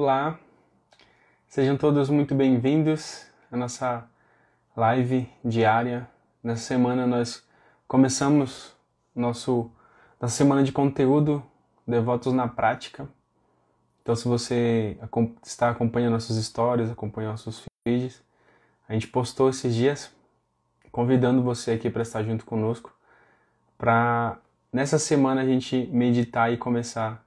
Olá, sejam todos muito bem-vindos à nossa live diária. Nessa semana nós começamos nosso nossa semana de conteúdo Devotos na Prática. Então, se você está acompanhando nossas histórias, acompanhando nossos vídeos, a gente postou esses dias convidando você aqui para estar junto conosco para nessa semana a gente meditar e começar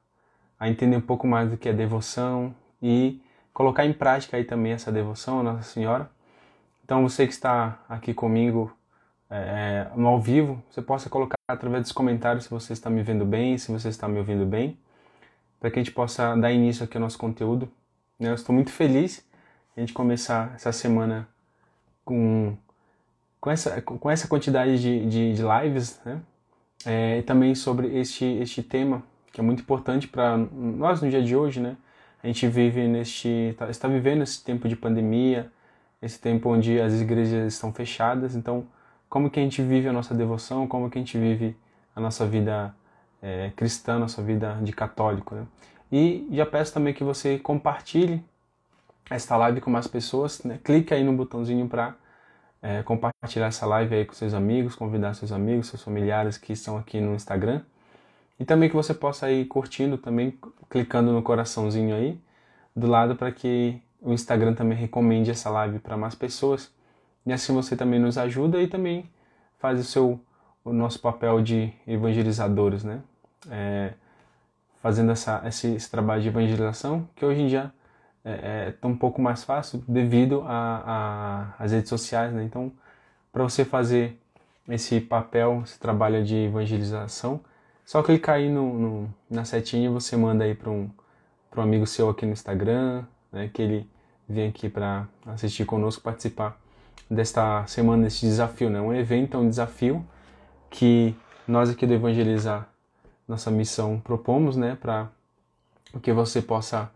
a entender um pouco mais do que é devoção, e colocar em prática aí também essa devoção à Nossa Senhora. Então você que está aqui comigo é, é, no ao vivo, você possa colocar através dos comentários se você está me vendo bem, se você está me ouvindo bem, para que a gente possa dar início aqui ao nosso conteúdo. Né? Eu estou muito feliz a gente começar essa semana com, com, essa, com essa quantidade de, de, de lives, né? É, e também sobre este, este tema que é muito importante para nós no dia de hoje, né? a gente vive neste tá, está vivendo esse tempo de pandemia, esse tempo onde as igrejas estão fechadas. Então, como que a gente vive a nossa devoção? Como que a gente vive a nossa vida é, cristã, nossa vida de católico? Né? E já peço também que você compartilhe esta live com mais pessoas. Né? Clique aí no botãozinho para é, compartilhar essa live aí com seus amigos, convidar seus amigos, seus familiares que estão aqui no Instagram. E também que você possa ir curtindo também, clicando no coraçãozinho aí do lado para que o Instagram também recomende essa live para mais pessoas. E assim você também nos ajuda e também faz o seu o nosso papel de evangelizadores, né? É, fazendo essa, esse, esse, trabalho de evangelização, que hoje em dia é, é um é pouco mais fácil devido às redes sociais, né? Então, para você fazer esse papel, esse trabalho de evangelização, só clicar aí no, no na setinha e você manda aí para um, um amigo seu aqui no Instagram, né, que ele vem aqui para assistir conosco, participar desta semana, desse desafio, né? Um evento, é um desafio que nós aqui do Evangelizar nossa missão propomos, né, para que você possa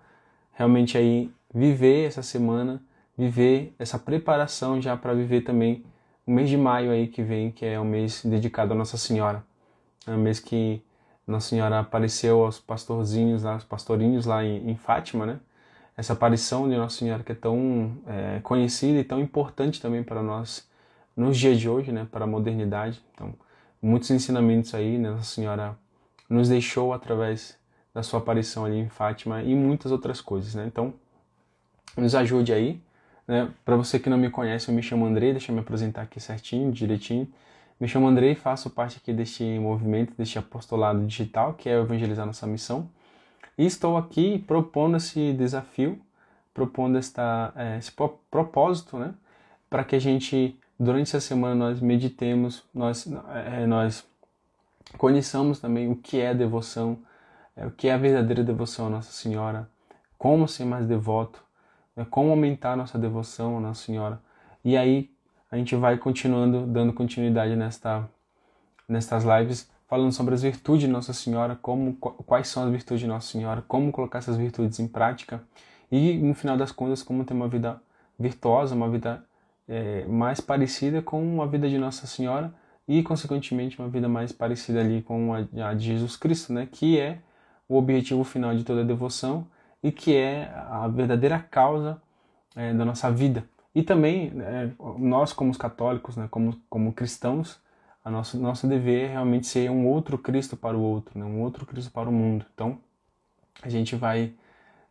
realmente aí viver essa semana, viver essa preparação já para viver também o mês de maio aí que vem, que é o mês dedicado à Nossa Senhora a é mês que Nossa Senhora apareceu aos pastorzinhos, lá, aos pastorinhos lá em, em, Fátima, né? Essa aparição de Nossa Senhora que é tão é, conhecida e tão importante também para nós nos dias de hoje, né? Para a modernidade. Então, muitos ensinamentos aí, né? Nossa Senhora nos deixou através da sua aparição ali em Fátima e muitas outras coisas, né? Então, nos ajude aí. Né? Para você que não me conhece, eu me chamo André, deixa eu me apresentar aqui certinho, direitinho. Me chamo Andrei, faço parte aqui deste movimento, deste apostolado digital, que é Evangelizar Nossa Missão. E estou aqui propondo esse desafio, propondo esta, é, esse propósito, né? Para que a gente, durante essa semana, nós meditemos, nós, é, nós conheçamos também o que é devoção, é, o que é a verdadeira devoção à Nossa Senhora, como ser mais devoto, né? como aumentar nossa devoção à Nossa Senhora. E aí, a gente vai continuando, dando continuidade nesta, nestas lives, falando sobre as virtudes de Nossa Senhora, como, quais são as virtudes de Nossa Senhora, como colocar essas virtudes em prática e, no final das contas, como ter uma vida virtuosa, uma vida é, mais parecida com a vida de Nossa Senhora e, consequentemente, uma vida mais parecida ali com a, a de Jesus Cristo, né? que é o objetivo final de toda devoção e que é a verdadeira causa é, da nossa vida. E também, né, nós como católicos, né, como, como cristãos, a nosso, nosso dever é realmente ser um outro Cristo para o outro, né, um outro Cristo para o mundo. Então, a gente vai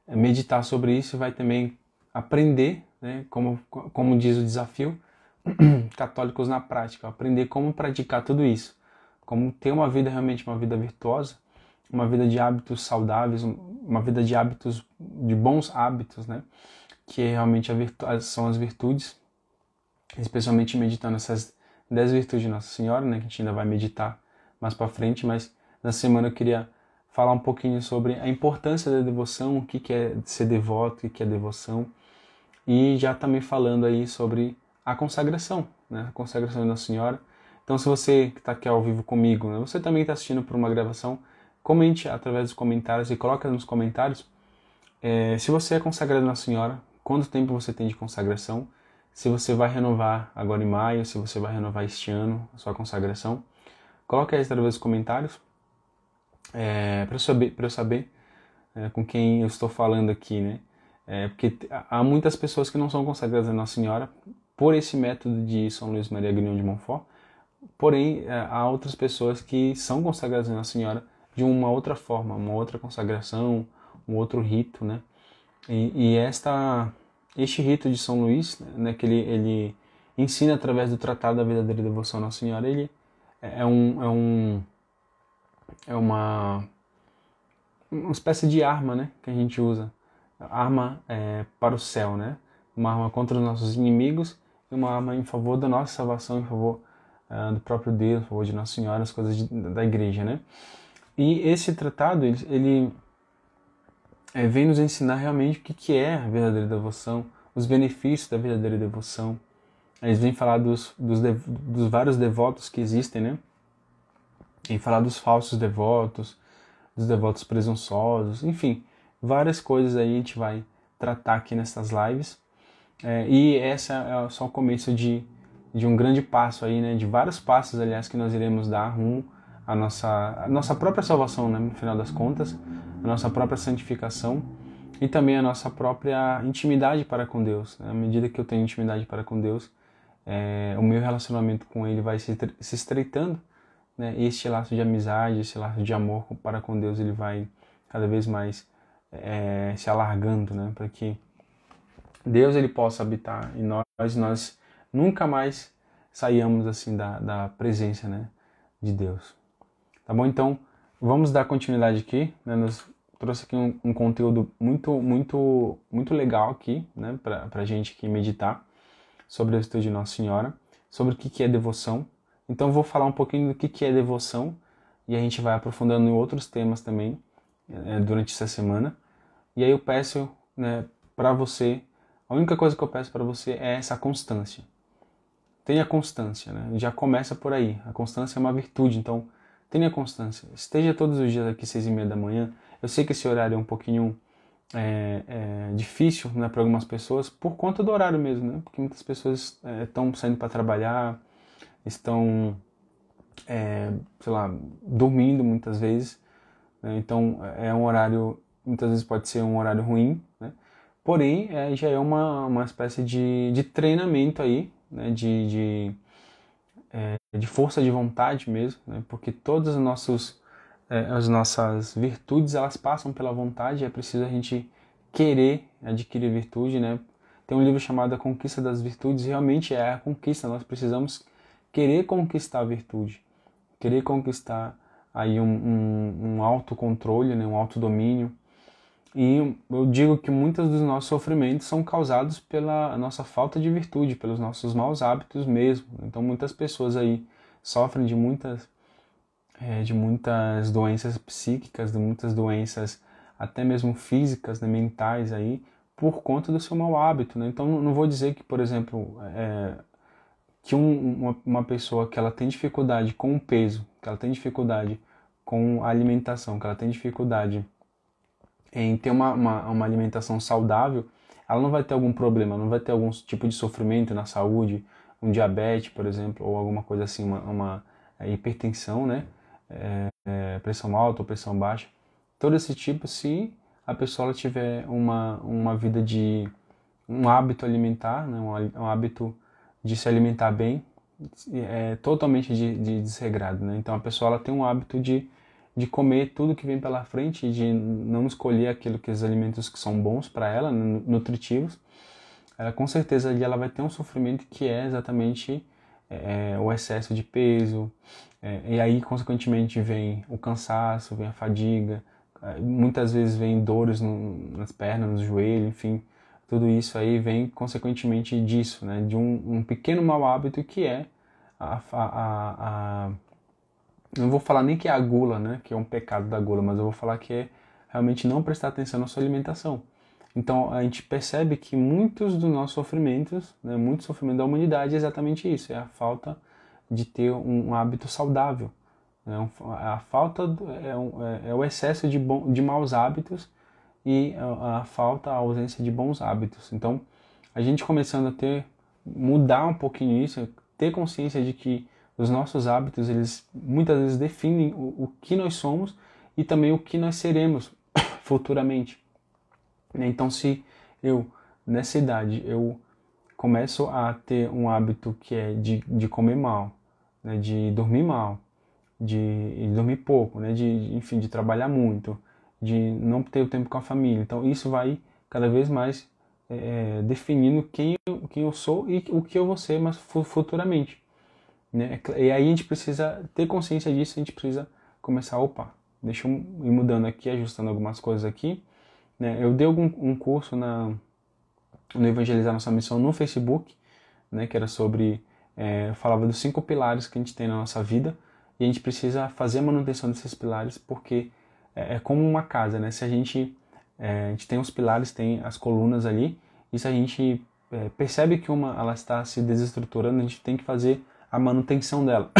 eh, meditar sobre isso e vai também aprender, né, como, como diz o desafio, católicos na prática, aprender como praticar tudo isso, como ter uma vida realmente uma vida virtuosa, uma vida de hábitos saudáveis, uma vida de hábitos de bons hábitos, né? que é realmente são as virtudes, especialmente meditando essas dez virtudes de Nossa Senhora, né, que a gente ainda vai meditar mais para frente, mas na semana eu queria falar um pouquinho sobre a importância da devoção, o que, que é ser devoto, o que, é devoção, e já também falando aí sobre a consagração, né, a consagração de Nossa Senhora. Então, se você que está aqui ao vivo comigo, né, você também está assistindo por uma gravação, comente através dos comentários e coloque nos comentários é, se você é consagrado a Nossa Senhora, quanto tempo você tem de consagração, se você vai renovar agora em maio, se você vai renovar este ano a sua consagração. Coloque aí através dos comentários é, eh, para eu saber, pra eu saber é, com quem eu estou falando aqui, né? É, porque há muitas pessoas que não são consagradas a Nossa Senhora por esse método de São Luís Maria Grignon de Montfort, porém há outras pessoas que são consagradas a Nossa Senhora de uma outra forma, uma outra consagração, um outro rito, né? E, e esta, este rito de São Luís, né, né que ele, ele ensina através do Tratado da Verdadeira Devoção à Nossa Senhora, ele é, é um, é um é uma uma espécie de arma, né, que a gente usa, arma é, para o céu, né, uma arma contra os nossos inimigos e uma arma em favor da nossa salvação, em favor uh, do próprio Deus, em favor de Nossa Senhora, as coisas de, da Igreja, né. E esse tratado ele, ele é, vem nos ensinar realmente o que, que é a verdadeira devoção, os benefícios da verdadeira devoção. Eles vêm falar dos, dos, dos vários devotos que existem, né? E falar dos falsos devotos, dos devotos presunçosos, enfim, várias coisas aí a gente vai tratar aqui nessas lives. É, e essa é, é só o começo de, de um grande passo aí, né? De vários passos, aliás, que nós iremos dar rumo à nossa, à nossa própria salvação, né? No final das contas, a nossa própria santificação e também a nossa própria intimidade para com Deus. Né? À medida que eu tenho intimidade para com Deus, é, o meu relacionamento com Ele vai se, se estreitando, né? E este laço de amizade, esse laço de amor para com Deus, ele vai cada vez mais é, se alargando, né? Para que Deus ele possa habitar em nós, nós nunca mais saíamos assim da, da presença, né? De Deus. Tá bom? Então, vamos dar continuidade aqui, né? Nos trouxe aqui um, um, conteúdo muito, muito, muito legal aqui, né, pra, pra gente que meditar sobre a virtude de Nossa Senhora, sobre o que, que é devoção. Então vou falar um pouquinho do que, que é devoção e a gente vai aprofundando em outros temas também é, é durante essa semana. E aí eu peço né, para você, a única coisa que eu peço para você é essa constância. Tenha constância, né? já começa por aí. A constância é uma virtude, então tenha constância. Esteja todos os dias aqui seis e meia da manhã, eu sei que esse horário é um pouquinho é, é, difícil né, para algumas pessoas por conta do horário mesmo, né? Porque muitas pessoas é, estão é, saindo para trabalhar, estão, sei lá, dormindo muitas vezes. Né? Então é, é um horário, muitas vezes pode ser um horário ruim, né? Porém, é, já é uma, uma espécie de, de treinamento aí, né? De, de, de força de vontade mesmo, né? Porque todos os nossos é, as nossas virtudes elas passam pela vontade, é preciso a gente querer adquirir virtude, né? Tem um livro chamado A Conquista das Virtudes, realmente é a conquista, nós precisamos querer conquistar a virtude, querer conquistar aí um, um, um autocontrole, né? um autodomínio. E eu digo que muitos dos nossos sofrimentos são causados pela nossa falta de virtude, pelos nossos maus hábitos mesmo. Então muitas pessoas aí sofrem de muitas é, de muitas doenças psíquicas, de muitas doenças até mesmo físicas, né, mentais aí, por conta do seu mau hábito. Né? Então não vou dizer que, por exemplo, é, que um, uma, uma, pessoa que ela tem dificuldade com o peso, que ela tem dificuldade com a alimentação, que ela tem dificuldade em ter uma, uma, uma alimentação saudável, ela não vai ter algum problema, não vai ter algum tipo de sofrimento na saúde, um diabetes, por exemplo, ou alguma coisa assim, uma, uma é, hipertensão, né? é, é, pressão alta ou pressão baixa, todo esse tipo, se a pessoa tiver uma, uma vida de um hábito alimentar, né, um, um hábito de se alimentar bem, é totalmente de, de desregrado, né? Então a pessoa ela tem um hábito de, de comer tudo que vem pela frente, de não escolher aquilo que os alimentos que são bons para ela, nutritivos. Ela com certeza ela vai ter um sofrimento que é exatamente é, é, o excesso de peso, é, e aí, consequentemente, vem o cansaço, vem a fadiga, é, muitas vezes vem dores no, nas pernas, no joelho, enfim, tudo isso aí vem consequentemente disso, né? De um, um pequeno mau hábito que é a, a, a, não vou falar nem que é a gula, né? Que é um pecado da gula, mas eu vou falar que é realmente não prestar atenção na sua alimentação. Então a gente percebe que muitos dos nossos sofrimentos, né, muito sofrimento da humanidade é exatamente isso, é a falta de ter um, hábito saudável. Né, a falta do, é, um, é, é, o excesso de, bom, de maus hábitos e a, a, falta, a ausência de bons hábitos. Então a gente começando a ter, mudar um pouquinho isso, ter consciência de que os nossos hábitos, eles muitas vezes definem o, o que nós somos e também o que nós seremos futuramente. Né? Então, se eu, nessa idade, eu começo a ter um hábito que é de, de comer mal, né, de dormir mal, de dormir pouco, né, de, enfim, de trabalhar muito, de não ter o tempo com a família. Então, isso vai cada vez mais é, é definindo quem eu, quem eu sou e o que eu vou ser mas futuramente. Né? É e aí a gente precisa ter consciência disso, a gente precisa começar a opar. Deixa eu ir mudando aqui, ajustando algumas coisas aqui. Né? Eu dei algum, um curso na, no Evangelizar Nossa Missão no Facebook, né, que era sobre. É, falava dos cinco pilares que a gente tem na nossa vida e a gente precisa fazer a manutenção desses pilares porque é, é como uma casa, né? Se a gente, é, a gente tem os pilares, tem as colunas ali e se a gente é, percebe que uma ela está se desestruturando, a gente tem que fazer a manutenção dela.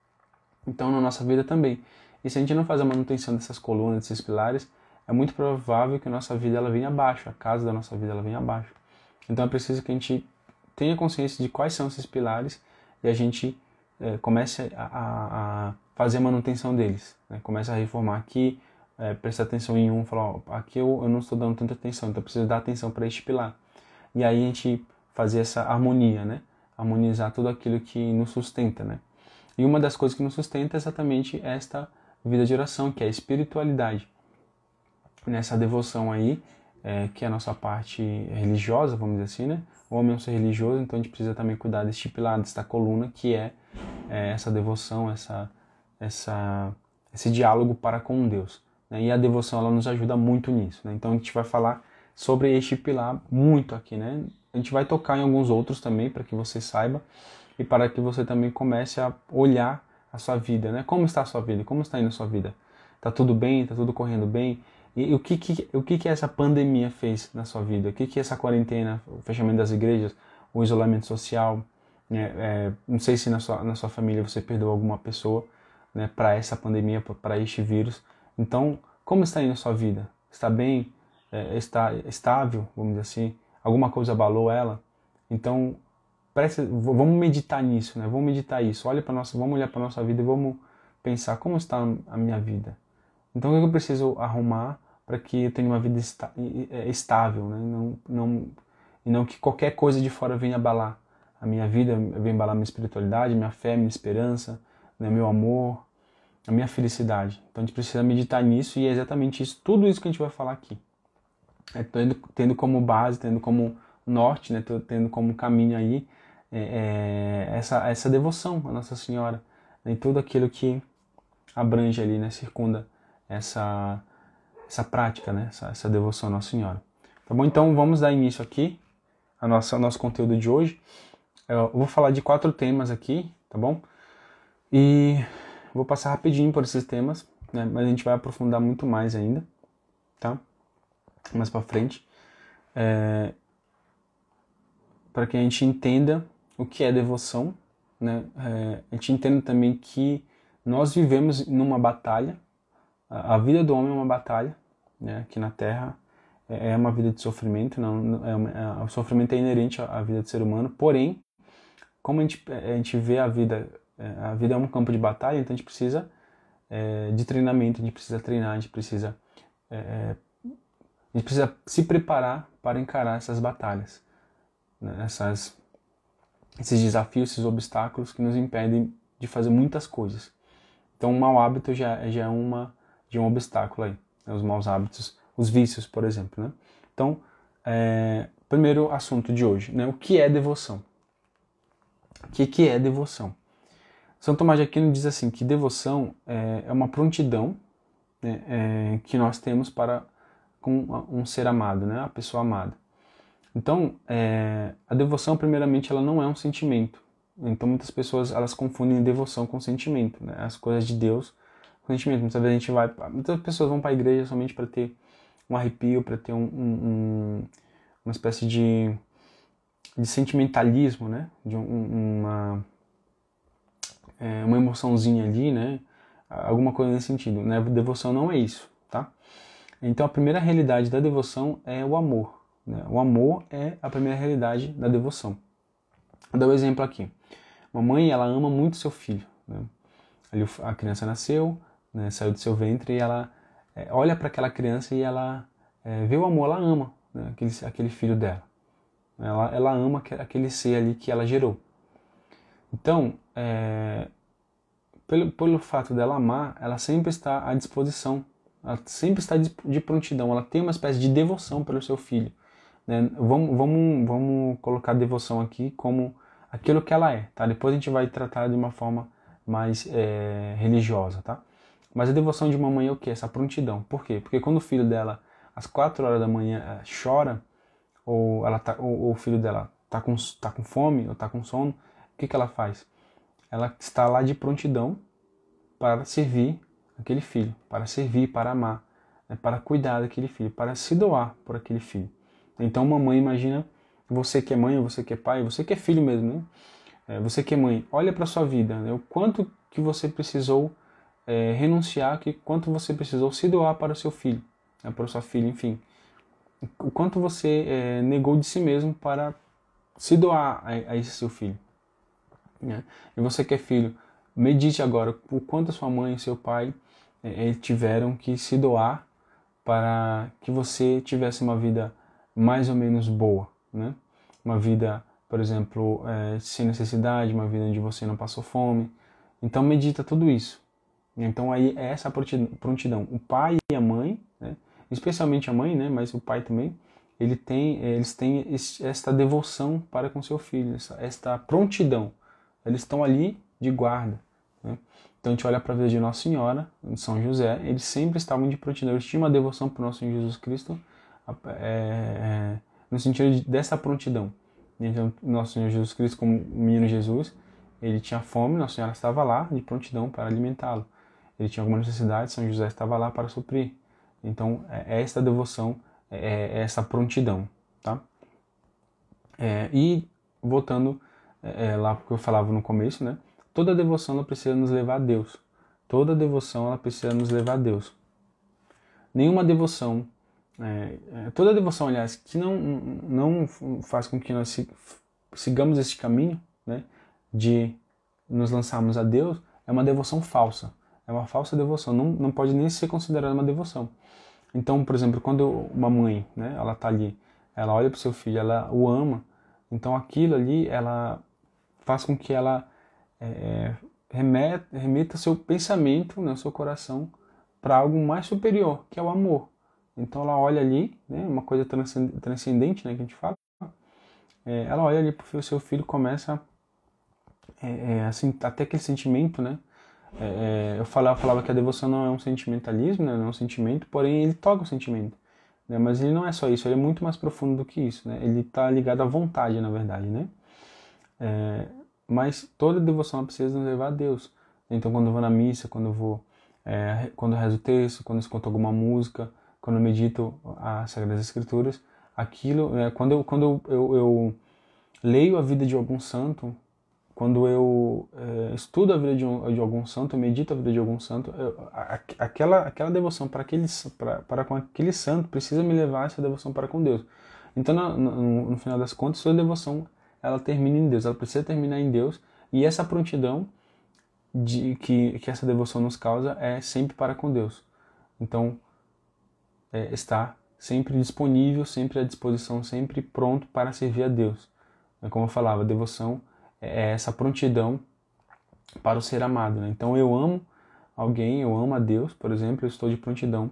então, na nossa vida também. E se a gente não faz a manutenção dessas colunas, desses pilares, é muito provável que a nossa vida ela venha abaixo, a casa da nossa vida ela venha abaixo. Então é preciso que a gente tenha consciência de quais são esses pilares e a gente é, comece a, a, a, fazer a manutenção deles. Né? Comece a reformar aqui, é, prestar atenção em um, falar, ó, aqui eu, eu não estou dando tanta atenção, então eu preciso dar atenção para este pilar. E aí a gente fazer essa harmonia, né? Harmonizar tudo aquilo que nos sustenta, né? E uma das coisas que nos sustenta é exatamente esta vida de oração, que é a espiritualidade. Tipo, nessa devoção aí, é, que é a nossa parte religiosa, vamos dizer assim, né? O homem é um ser religioso, então a gente precisa também cuidar deste pilar, tipo desta coluna, que é, é essa devoção, essa, essa, esse diálogo para com Deus. Né? E a devoção ela nos ajuda muito nisso. Né? Então a gente vai falar sobre este pilar tipo muito aqui, né? A gente vai tocar em alguns outros também para que você saiba e para que você também comece a olhar a sua vida, né? Como está a sua vida? Como está indo a sua vida? está tudo bem? está tudo correndo bem? E o que que, o que que essa pandemia fez na sua vida? O que que essa quarentena, o fechamento das igrejas, o isolamento social, né, é, não sei se na sua, na sua família você perdeu alguma pessoa né, para essa pandemia, para este vírus. Então, como está indo a sua vida? Está bem? É, está estável, vamos dizer assim? Alguma coisa abalou ela? Então, parece vamos meditar nisso, né? Vamos meditar isso. Olha para nossa, vamos olhar para nossa vida e vamos pensar como está a minha vida. Então, o que eu preciso arrumar para que eu tenha uma vida é, estável, né? não, não, e não que qualquer coisa de fora venha abalar a minha vida, venha abalar minha espiritualidade, minha fé, minha esperança, né? meu amor, a minha felicidade. Então a gente precisa meditar nisso e é exatamente isso, tudo isso que a gente vai falar aqui. É tendo, tendo como base, tendo como norte, né? tendo como caminho aí é, é, essa, essa devoção à Nossa Senhora né? em tudo aquilo que abrange ali, né? circunda essa essa prática, né? Essa, essa, devoção à Nossa Senhora. Tá bom? Então vamos dar início aqui ao nosso, ao nosso conteúdo de hoje. Eu vou falar de quatro temas aqui, tá bom? E vou passar rapidinho por esses temas, né? Mas a gente vai aprofundar muito mais ainda, tá? Mais para frente. É... Para que a gente entenda o que é devoção, né? É... A gente entenda também que nós vivemos numa batalha, a vida do homem é uma batalha, né? Aqui na Terra é, é uma vida de sofrimento, não, é uma, é, o sofrimento é inerente à, vida do ser humano. Porém, como a gente, é, a gente vê a vida, é, a vida é um campo de batalha, então a gente precisa é, de treinamento, a gente precisa treinar, a gente precisa, é, a gente precisa se preparar para encarar essas batalhas, né? essas, esses desafios, esses obstáculos que nos impedem de fazer muitas coisas. Então, um mau hábito já, já é uma de um obstáculo aí, né? os maus hábitos, os vícios, por exemplo, né? Então, é, primeiro assunto de hoje, né? O que é devoção? O que, que é devoção? São Tomás de Aquino diz assim que devoção é, é uma prontidão né, é, que nós temos para com um ser amado, né? A pessoa amada. Então, é, a devoção, primeiramente, ela não é um sentimento. Então, muitas pessoas elas confundem devoção com sentimento, né? As coisas de Deus constantemente. Muitas vezes a gente vai, muitas pessoas vão para a igreja somente para ter um arrepio, para ter um, um, uma espécie de, de sentimentalismo, né? De um, uma, é, uma emoçãozinha ali, né? Alguma coisa nesse sentido. Né? Devoção não é isso, tá? Então a primeira realidade da devoção é o amor. Né? O amor é a primeira realidade da devoção. Vou dar um exemplo aqui. Uma mãe, ela ama muito seu filho. Né? Ali a criança nasceu, né, saiu do seu ventre e ela é, olha para aquela criança e ela é, vê o amor, ela ama né, aquele, aquele filho dela. Ela, ela ama aquele ser ali que ela gerou. Então, é, pelo, pelo fato dela amar, ela sempre está à disposição, ela sempre está de, prontidão, ela tem uma espécie de devoção pelo seu filho. Né? Vamos, vamos, vamos colocar devoção aqui como aquilo que ela é, tá? Depois a gente vai tratar de uma forma mais é, religiosa, tá? Mas a devoção de uma mãe é o quê? Essa prontidão. Por quê? Porque quando o filho dela, às quatro horas da manhã, eh, chora, ou, ela tá, ou, ou o filho dela está com, tá com fome ou está com sono, o que, que ela faz? Ela está lá de prontidão para servir aquele filho, para servir, para amar, né? para cuidar daquele filho, para se doar por aquele filho. Então, uma mãe, imagina você que é mãe, você que é pai, você que é filho mesmo, né? É, você que é mãe, olha para sua vida, né? o quanto que você precisou é, renunciar que quanto você precisou se doar para o seu filho, né, para sua filha, enfim. O quanto você é, negou de si mesmo para se doar a, a esse seu filho. Né? E você que é filho, medite agora o quanto a sua mãe e seu pai é, é, tiveram que se doar para que você tivesse uma vida mais ou menos boa, né? Uma vida, por exemplo, é, sem necessidade, uma vida onde você não passou fome. Então medita tudo isso. Então aí é essa prontidão. O pai e a mãe, né? especialmente a mãe, né? mas o pai também, ele tem, eh, eles têm esta devoção para com seu filho, esta prontidão. Eles estão ali de guarda. Né? Então a gente olha para a vida de Nossa Senhora, de São José, eles sempre estavam de prontidão, eles tinham uma devoção para o nosso Senhor Jesus Cristo, é, no sentido dessa prontidão. Então, nosso Senhor Jesus Cristo, como menino Jesus, ele tinha fome, Nossa Senhora estava lá de prontidão para alimentá-lo ele tinha alguma necessidade, São José estava lá para suprir. Então, é esta devoção, é, é essa prontidão, tá? É, e, voltando é, é lá porque eu falava no começo, né? Toda devoção ela precisa nos levar a Deus. Toda devoção ela precisa nos levar a Deus. Nenhuma devoção, é, é toda devoção, aliás, que não, não faz com que nós sigamos este caminho, né? De nos lançarmos a Deus, é uma devoção falsa. É uma falsa devoção, não, não pode nem ser considerada uma devoção. Então, por exemplo, quando uma mãe, né, ela tá ali, ela olha para o seu filho, ela o ama, então aquilo ali, ela faz com que ela é, é remeta, remeta seu pensamento, né, seu coração, para algo mais superior, que é o amor. Então ela olha ali, né, uma coisa transcendente né, que a gente fala, é, ela olha ali para o seu filho começa é, é, assim, até aquele sentimento né, é, é, eu falava, falava que a devoção não é um sentimentalismo, né? não é um sentimento, porém ele toca o sentimento. Né? Mas ele não é só isso, ele é muito mais profundo do que isso. Né? Ele está ligado à vontade, na verdade. Né? É, mas toda devoção precisa nos levar a Deus. Então, quando eu vou na missa, quando eu vou, é, quando eu rezo o texto, quando eu escuto alguma música, quando eu medito as Sagradas Escrituras, aquilo, é, quando eu, quando eu, eu, eu leio a vida de algum santo, quando eu eh, estudo a vida de, um, de, algum santo, medito a vida de algum santo, eu, a, aquela, aquela devoção para, aquele, para, para com aquele santo precisa me levar a essa devoção para com Deus. Então, no, no, no final das contas, sua devoção ela termina em Deus, ela precisa terminar em Deus, e essa prontidão de que, que essa devoção nos causa é sempre para com Deus. Então, é, está sempre disponível, sempre à disposição, sempre pronto para servir a Deus. É como eu falava, devoção é, é essa prontidão para o ser amado. Né? Então eu amo alguém, eu amo a Deus, por exemplo, eu estou de prontidão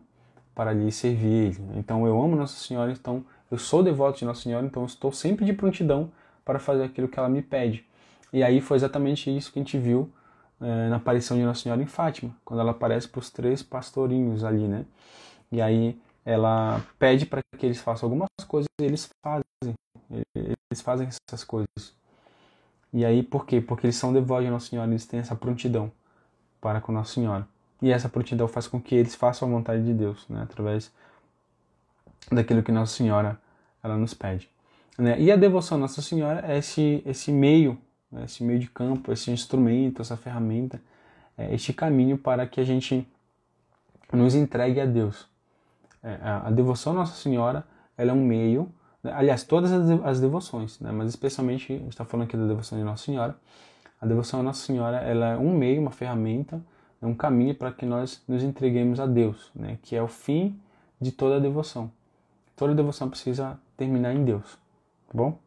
para lhe servir. Né? Então eu amo Nossa Senhora, então eu sou devoto de Nossa Senhora, então eu estou sempre de prontidão para fazer aquilo que ela me pede. E aí foi exatamente isso que a gente viu é, na aparição de Nossa Senhora em Fátima, quando ela aparece para os três pastorinhos ali, né? E aí ela pede para que eles façam algumas coisas e eles fazem. Eles fazem essas coisas. E aí, por quê? Porque eles são devotos de Nossa Senhora, eles têm essa prontidão para com Nossa Senhora. E essa prontidão faz com que eles façam a vontade de Deus, né? através daquilo que Nossa Senhora ela nos pede. Né? E a devoção a Nossa Senhora é esse, esse meio, né? esse meio de campo, esse instrumento, essa ferramenta, é este caminho para que a gente nos entregue a Deus. É, a devoção a Nossa Senhora ela é um meio aliás, todas as devoções, né? mas especialmente, a gente está falando aqui da devoção de Nossa Senhora. A devoção a Nossa Senhora ela é um meio, uma ferramenta, é um caminho para que nós nos entreguemos a Deus, né? que é o fim de toda a devoção. Toda a devoção precisa terminar em Deus, tá bom?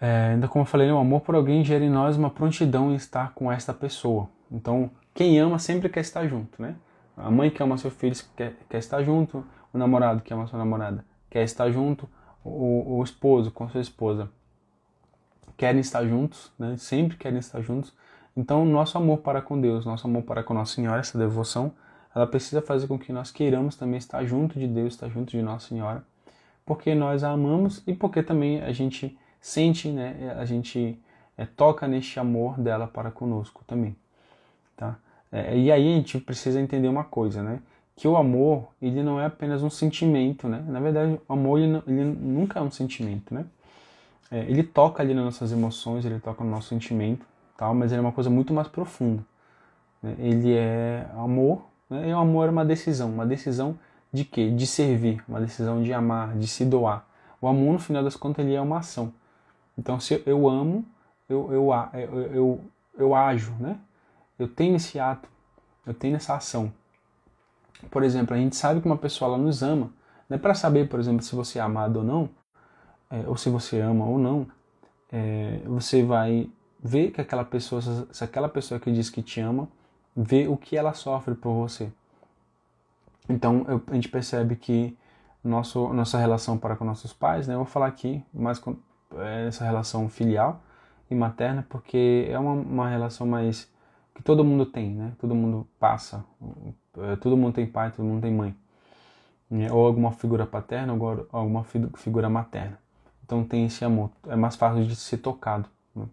É, ainda como eu falei, né? o amor por alguém gera em nós uma prontidão em estar com esta pessoa. Então, quem ama sempre quer estar junto, né? A mãe que ama seu filho quer, quer estar junto, o namorado que ama é sua namorada quer estar junto, o, o esposo com sua esposa querem estar juntos, né? sempre querem estar juntos. Então, nosso amor para com Deus, nosso amor para com Nossa Senhora, essa devoção, ela precisa fazer com que nós queiramos também estar junto de Deus, estar junto de Nossa Senhora, porque nós a amamos e porque também a gente sente, né? a gente é, toca neste amor dela para conosco também. Tá? É, e aí a gente precisa entender uma coisa, né? que o amor ele não é apenas um sentimento, né? Na verdade, o amor ele, não, ele nunca é um sentimento, né? É, ele toca ali nas nossas emoções, ele toca no nosso sentimento, tal, mas ele é uma coisa muito mais profunda. Né? Ele é amor, né? e o amor é uma decisão, uma decisão de quê? De servir, uma decisão de amar, de se doar. O amor, no final das contas, ele é uma ação. Então, se eu amo, eu, eu, eu, eu, eu ajo, né? Eu tenho esse ato, eu tenho essa ação. Por exemplo, a gente sabe que uma pessoa ela nos ama. Né? Para saber, por exemplo, se você é amado ou não, é, ou se você ama ou não, é, você vai ver que aquela pessoa, se aquela pessoa que diz que te ama, vê o que ela sofre por você. Então eu, a gente percebe que nosso, nossa relação para com nossos pais, né? Eu vou falar aqui mais com é, essa relação filial e materna, porque é uma, uma relação mais que todo mundo tem, né? Todo mundo passa é, todo mundo tem pai, todo mundo tem mãe. Né? Ou alguma figura paterna, ou alguma figura materna. Então tem esse amor. É mais fácil de ser tocado. Né?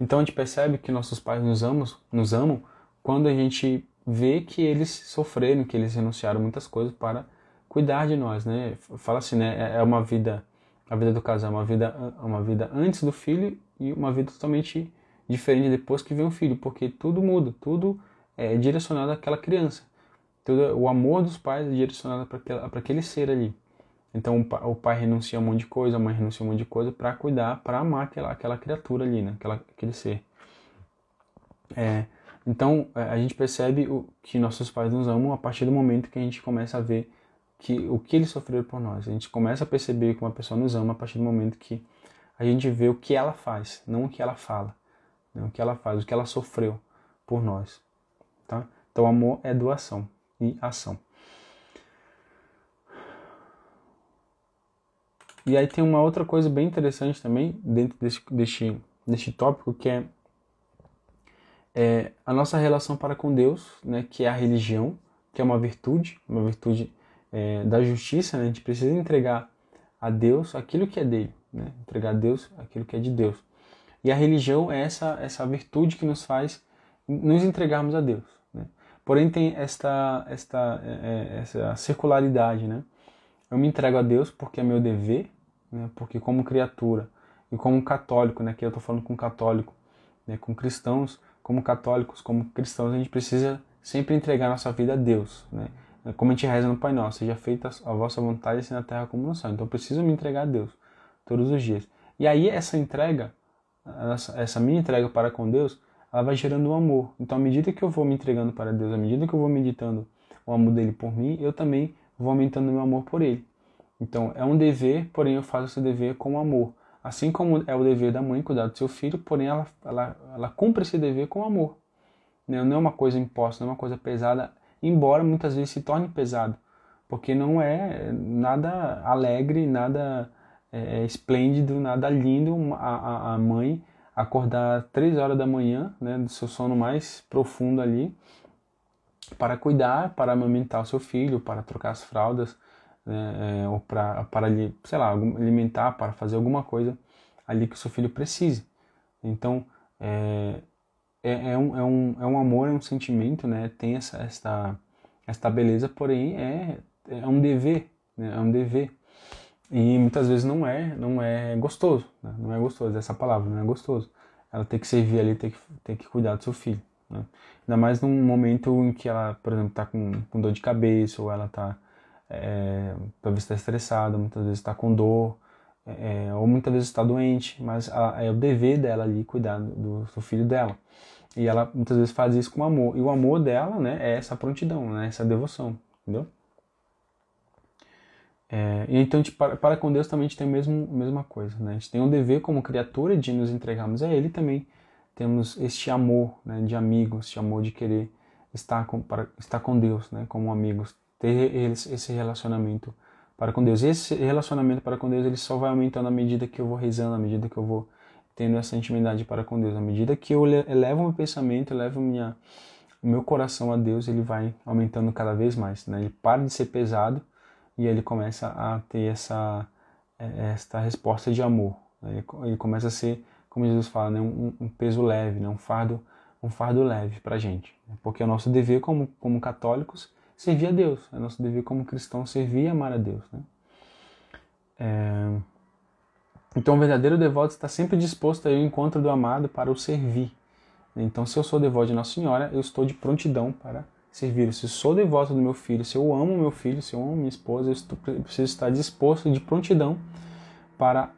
Então a gente percebe que nossos pais nos amam, nos amam quando a gente vê que eles sofreram, que eles renunciaram muitas coisas para cuidar de nós, né? Fala assim, né? É, é uma vida, a vida do casal, é uma vida, uma vida antes do filho e uma vida totalmente diferente depois que vem o filho, porque tudo muda, tudo é direcionado àquela criança todo o amor dos pais é direcionado para aquele ser ali. Então o pai renuncia a um monte de coisa, a mãe renuncia a um monte de coisa para cuidar, para amar aquela, aquela criatura ali, né? aquela, aquele ser. É, então é, a gente percebe o, que nossos pais nos amam a partir do momento que a gente começa a ver que o que eles sofreram por nós. A gente começa a perceber que uma pessoa nos ama a partir do momento que a gente vê o que ela faz, não o que ela fala, né? o que ela faz, o que ela sofreu por nós. Tá? Então amor é doação e ação. E aí tem uma outra coisa bem interessante também dentro desse, deste, tópico que é, é, a nossa relação para com Deus, né, que é a religião, que é uma virtude, uma virtude é, da justiça. Né, a gente precisa entregar a Deus aquilo que é dele, né, entregar a Deus aquilo que é de Deus. E a religião é essa, essa virtude que nos faz nos entregarmos a Deus. Porém, tem esta, esta, é, é, essa circularidade, né? Eu me entrego a Deus porque é meu dever, né? porque como criatura e como católico, né? Que eu estou falando com católico, né? com cristãos, como católicos, como cristãos, a gente precisa sempre entregar nossa vida a Deus, né? Como a gente reza no Pai Nosso, seja feita a vossa vontade assim na terra como no céu. Então, eu preciso me entregar a Deus todos os dias. E aí, essa entrega, essa minha entrega para com Deus, ela vai gerando um amor. Então, à medida que eu vou me entregando para Deus, à medida que eu vou meditando o amor dele por mim, eu também vou aumentando meu amor por ele. Então, é um dever, porém eu faço esse dever com amor. Assim como é o dever da mãe cuidar do seu filho, porém ela, ela, ela cumpre esse dever com amor. Né? Não é uma coisa imposta, não é uma coisa pesada, embora muitas vezes se torne pesado, porque não é nada alegre, nada é, esplêndido, nada lindo a, a, a mãe acordar 3 horas da manhã, né, do seu sono mais profundo ali, para cuidar, para amamentar o seu filho, para trocar as fraldas, né, é, ou pra, para, sei lá, alimentar, para fazer alguma coisa ali que o seu filho precise. Então, é, é, é, um, é, um, é um amor, é um sentimento, né, tem essa, essa, essa beleza, porém é, é um dever, né, é um dever. E muitas vezes não é, não é gostoso, né? não é gostoso, essa palavra, não é gostoso. Ela tem que servir ali, tem que, tem que cuidar do seu filho. Né? Ainda mais num momento em que ela, por exemplo, está com, com dor de cabeça, ou ela está, é, talvez está estressada, muitas vezes está com dor, é, ou muitas vezes está doente, mas a, é o dever dela ali cuidar do, do filho dela. E ela muitas vezes faz isso com amor. E o amor dela, né, é essa prontidão, né, essa devoção, entendeu? É, e então, para, para, com Deus também a gente tem a mesma, mesma coisa, né? A gente tem um dever como criatura de nos entregarmos a Ele também. Temos este amor né, de amigo, este amor de querer estar com, para, estar com Deus, né? Como amigos, ter esse relacionamento para com Deus. Esse relacionamento para com Deus, ele só vai aumentando à medida que eu vou rezando, à medida que eu vou tendo essa intimidade para com Deus. À medida que eu elevo meu pensamento, elevo minha, o meu coração a Deus, ele vai aumentando cada vez mais, né? Ele para de ser pesado e ele começa a ter essa é, esta resposta de amor. Ele, começa a ser, como Jesus fala, né, um, um, peso leve, né, um fardo um fardo leve para a gente, porque é o nosso dever como como católicos servir a Deus, é nosso dever como cristão servir e amar a Deus, né? É... Então, o verdadeiro devoto está sempre disposto ao encontro do amado para o servir. Então, se eu sou devoto de Nossa Senhora, eu estou de prontidão para servir, se sou devoto do meu filho, se eu amo meu filho, se eu amo minha esposa, eu estou, preciso estar disposto de prontidão para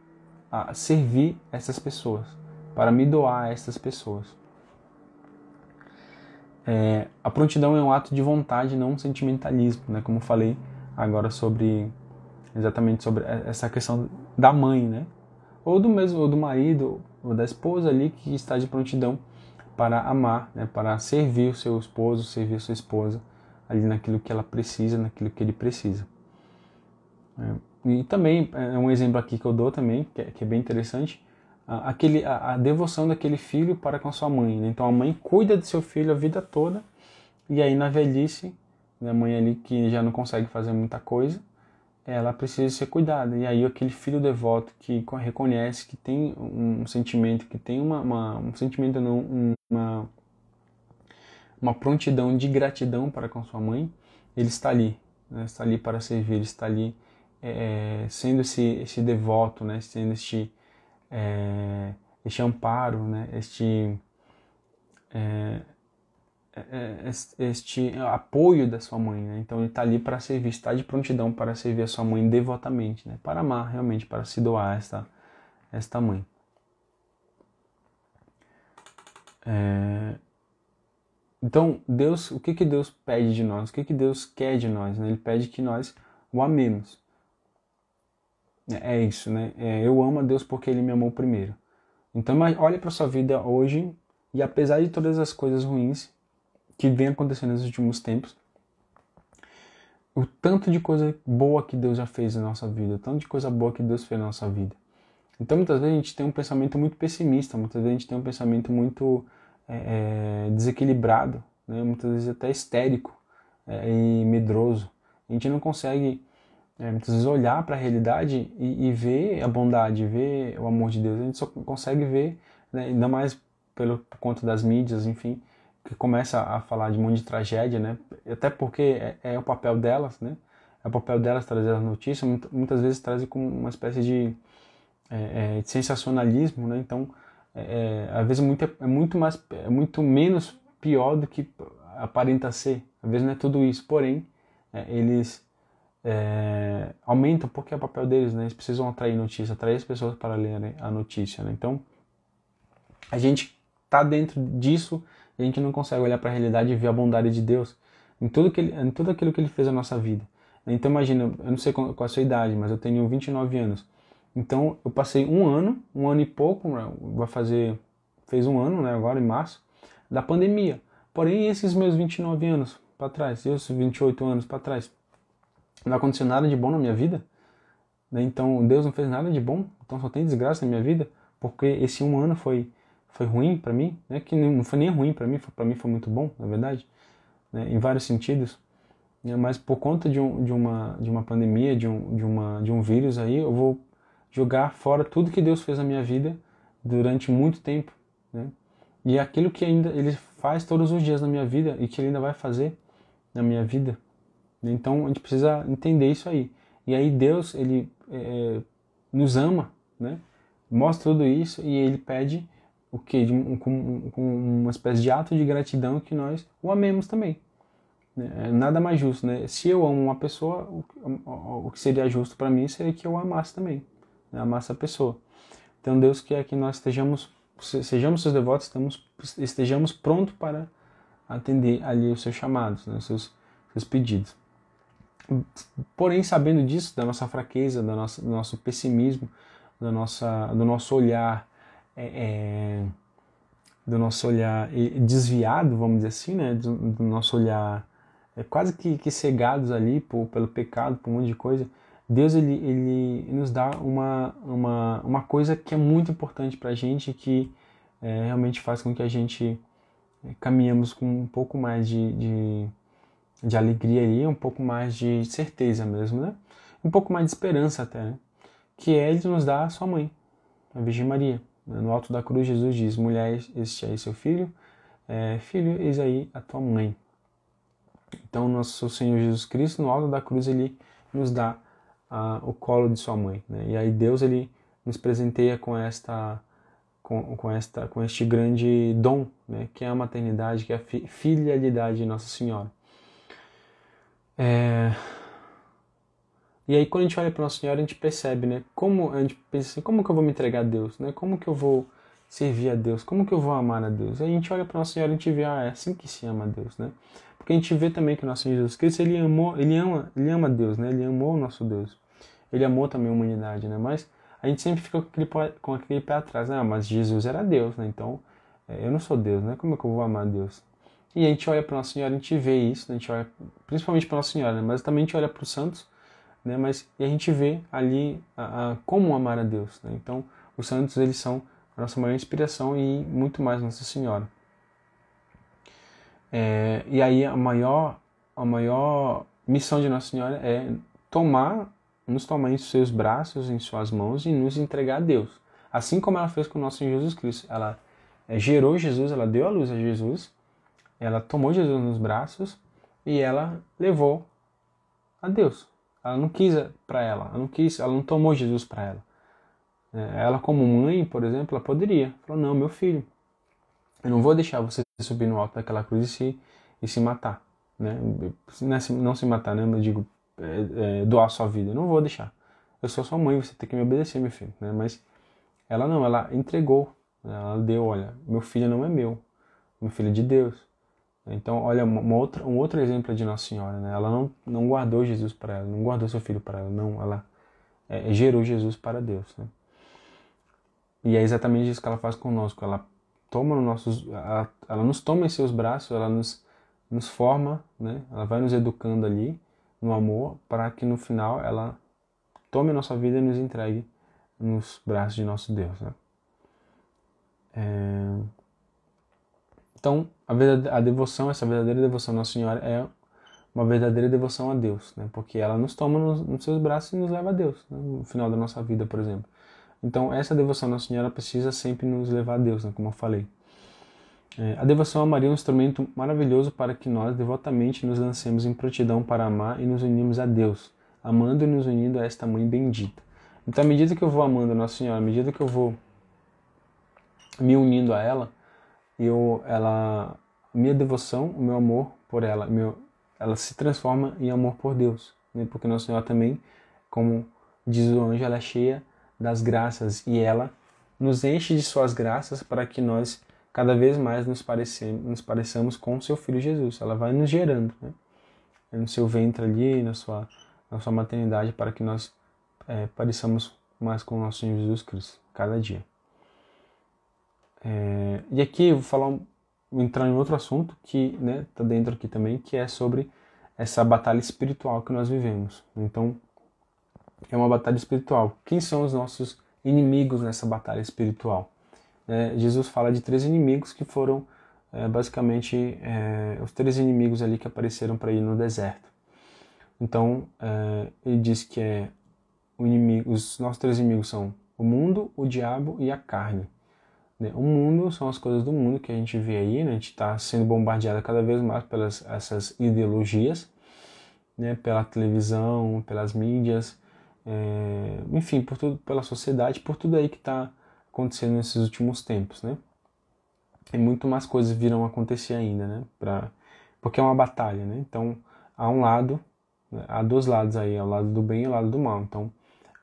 a, servir essas pessoas, para me doar a essas pessoas. É, a prontidão é um ato de vontade, não um sentimentalismo, né? Como falei agora sobre exatamente sobre essa questão da mãe, né? Ou do mesmo, ou do marido, ou da esposa ali que está de prontidão para amar, né, para servir o seu esposo, servir a sua esposa ali naquilo que ela precisa, naquilo que ele precisa. É, e também é, é um exemplo aqui que eu dou também, que é, que é bem interessante, a, aquele, a, a, devoção daquele filho para com a sua mãe. Né? Então a mãe cuida de seu filho a vida toda e aí na velhice, né, a mãe ali que já não consegue fazer muita coisa, ela precisa ser cuidada. E aí aquele filho devoto que reconhece que tem um sentimento, que tem uma, uma um sentimento não, uma, uma prontidão de gratidão para com sua mãe, ele está ali, né? está ali para servir, ele está ali é, sendo esse, esse devoto, né? sendo este, é, este amparo, né? este... É, eh, este apoio da sua mãe, né? Então ele está ali para servir, está de prontidão para servir a sua mãe devotamente, né? Para amar realmente, para se doar a esta, esta mãe. É... Então Deus, o que que Deus pede de nós? O que que Deus quer de nós? Né? Ele pede que nós o amemos. É, é isso, né? É, eu amo a Deus porque Ele me amou primeiro. Então olhe para sua vida hoje e apesar de todas as coisas ruins que vem acontecendo nos últimos tempos, o tanto de coisa boa que Deus já fez na nossa vida, o tanto de coisa boa que Deus fez na nossa vida. Então, muitas vezes a gente tem um pensamento muito pessimista, muitas vezes a gente tem um pensamento muito é, desequilibrado, né? muitas vezes até histérico é, e medroso. A gente não consegue, é, muitas vezes, olhar para a realidade e, e, ver a bondade, ver o amor de Deus. A gente só consegue ver, né? ainda mais pelo, por conta das mídias, enfim, que começa a falar de um monte de tragédia, né? Até porque é, é o papel delas, né? É o papel delas trazer as notícias, muitas vezes trazem com uma espécie de, é, é, de sensacionalismo, né? Então, é, é às vezes é muito, é muito mais, é muito menos pior do que aparenta ser. Às vezes não é tudo isso, porém eles é, aumentam porque é o papel deles, né? Eles precisam atrair notícia, atrair as pessoas para lerem a notícia, né? Então, a gente tá dentro disso a gente não consegue olhar para a realidade e ver a bondade de Deus em tudo, que ele, em tudo aquilo que ele fez na nossa vida. Então imagina, eu não sei qual é a sua idade, mas eu tenho 29 anos. Então eu passei um ano, um ano e pouco, né, vai fazer, fez um ano né, agora em março, da pandemia. Porém esses meus 29 anos para trás, e os 28 anos para trás, não aconteceu nada de bom na minha vida. Né? Então Deus não fez nada de bom, então só tem desgraça na minha vida, porque esse um ano foi foi ruim para mim, né? Que não foi nem ruim para mim, para mim foi muito bom, na verdade, né? Em vários sentidos. Né? Mas por conta de, um, de uma de uma pandemia, de um de uma de um vírus aí, eu vou jogar fora tudo que Deus fez na minha vida durante muito tempo, né? E é aquilo que ainda ele faz todos os dias na minha vida e que ele ainda vai fazer na minha vida. Né, então a gente precisa entender isso aí. E aí Deus ele é, é nos ama, né? Mostra tudo isso e ele pede o que com, com, uma espécie de ato de gratidão que nós o amemos também. Né? É nada mais justo, né? Se eu amo uma pessoa, o, o, o que seria justo para mim seria que eu amasse também, né? amasse a pessoa. Então Deus quer que nós estejamos sejamos seus devotos, estamos, estejamos prontos para atender ali os seus chamados, né? os seus, seus pedidos. Porém, sabendo disso, da nossa fraqueza, da nossa, do nosso pessimismo, da nossa, do nosso olhar é, é, do nosso olhar desviado, vamos dizer assim, né? Do, do nosso olhar é, quase que, que, cegados ali por, pelo pecado, por um monte de coisa. Deus ele, ele nos dá uma, uma, uma coisa que é muito importante para a gente que é, realmente faz com que a gente é, caminhamos com um pouco mais de, de, de alegria ali, um pouco mais de certeza mesmo, né? Um pouco mais de esperança até, né? Que é ele nos dá a sua mãe, a Virgem Maria. Né, no alto da cruz, Jesus diz: Mulher, este aí é seu filho, é, filho, eis aí a tua mãe. Então, nosso Senhor Jesus Cristo, no alto da cruz, ele nos dá a, o colo de sua mãe. Né? E aí, Deus ele nos presenteia com esta. Com, com, esta, com este grande dom, né, que é a maternidade, que é a fi, filialidade de Nossa Senhora. É, e aí quando a gente olha para Nossa Senhora, a gente percebe, né? Como a gente pensa assim, como que eu vou me entregar a Deus, né? Como que eu vou servir a Deus? Como que eu vou amar a Deus? Aí a gente olha para Nossa Senhora e a gente vê, ah, é assim que se ama a Deus, né? Porque a gente vê também que o nosso Senhor Jesus Cristo, ele amou, ele ama, ele ama Deus, né? Ele amou o nosso Deus. Ele amou também a humanidade, né? Mas a gente sempre fica com aquele, com aquele pé atrás, ah, mas Jesus era Deus, né? Então, eu não sou Deus, né? Como é que eu vou amar a Deus? E a gente olha para Nossa Senhora, a gente vê isso, né? a gente olha principalmente para Nossa Senhora, né? mas também a gente olha para os santos, né? Mas a gente vê ali a, a, como amar a Deus, né? Então, os santos eles são a nossa maior inspiração e muito mais Nossa Senhora. É, e aí a maior a maior missão de Nossa Senhora é tomar nos tomar em seus braços, em suas mãos e nos entregar a Deus. Assim como ela fez com o nosso Senhor Jesus Cristo, ela é, gerou Jesus, ela deu a luz a Jesus, ela tomou Jesus nos braços e ela levou a Deus. Ela não quis para ela, ela não quis, ela não tomou Jesus para ela. É, ela como mãe, por exemplo, ela poderia. Falou, não, meu filho, eu não vou deixar você subir no alto daquela cruz e se, e se matar. Né? Não é se matar, né? Mas eu digo, é, é, doar sua vida. Eu não vou deixar. Eu sou sua mãe, você tem que me obedecer, meu filho. Né? Mas ela não, ela entregou. Ela deu, olha, meu filho não é meu. Meu filho é de Deus. Então, olha, uma outra, um outro exemplo de Nossa Senhora, né? Ela não, não guardou Jesus para ela, não guardou seu filho para ela, não, ela é, gerou Jesus para Deus, né? E é exatamente isso que ela faz conosco, ela toma nossos, ela, ela nos toma em seus braços, ela nos, nos forma, né? Ela vai nos educando ali no amor para que no final ela tome nossa vida e nos entregue nos braços de nosso Deus, né? É... Então, a, a devoção, essa verdadeira devoção à Nossa Senhora é uma verdadeira devoção a Deus, né? Porque ela nos toma nos, nos seus braços e nos leva a Deus, né? no final da nossa vida, por exemplo. Então, essa devoção à Nossa Senhora precisa sempre nos levar a Deus, né? Como eu falei. É, a devoção a Maria é um instrumento maravilhoso para que nós devotamente nos lancemos em prontidão para amar e nos unirmos a Deus, amando e nos unindo a esta mãe bendita. Então, à medida que eu vou amando a Nossa Senhora, à medida que eu vou me unindo a ela, eu ela minha devoção, o meu amor por ela, meu ela se transforma em amor por Deus, né? Porque Nossa Senhora também, como diz o anjo, ela é cheia das graças e ela nos enche de suas graças para que nós cada vez mais nos, parecemos, nos pareçamos com o seu filho Jesus. Ela vai nos gerando, né? É no seu ventre ali, na sua, na sua maternidade, para que nós é, pareçamos mais com o nosso Senhor Jesus Cristo, cada dia. É, e aqui eu vou falar, vou entrar em outro assunto que está né, tá dentro aqui também, que é sobre essa batalha espiritual que nós vivemos. Então, é uma batalha espiritual. Quem são os nossos inimigos nessa batalha espiritual? É, Jesus fala de três inimigos que foram é, basicamente é, os três inimigos ali que apareceram para ir no deserto. Então, é, ele diz que é, inimigo, os nossos três inimigos são o mundo, o diabo e a carne. Né? O mundo são as coisas do mundo que a gente vê aí, né? a gente está sendo bombardeado cada vez mais pelas essas ideologias, né? pela televisão, pelas mídias, é... enfim, por tudo, pela sociedade, por tudo aí que está acontecendo nesses últimos tempos, né? E muito mais coisas virão acontecer ainda, né? para porque é uma batalha, né? Então, há um lado, né? há dois lados aí, ao o lado do bem e o lado do mal. Então,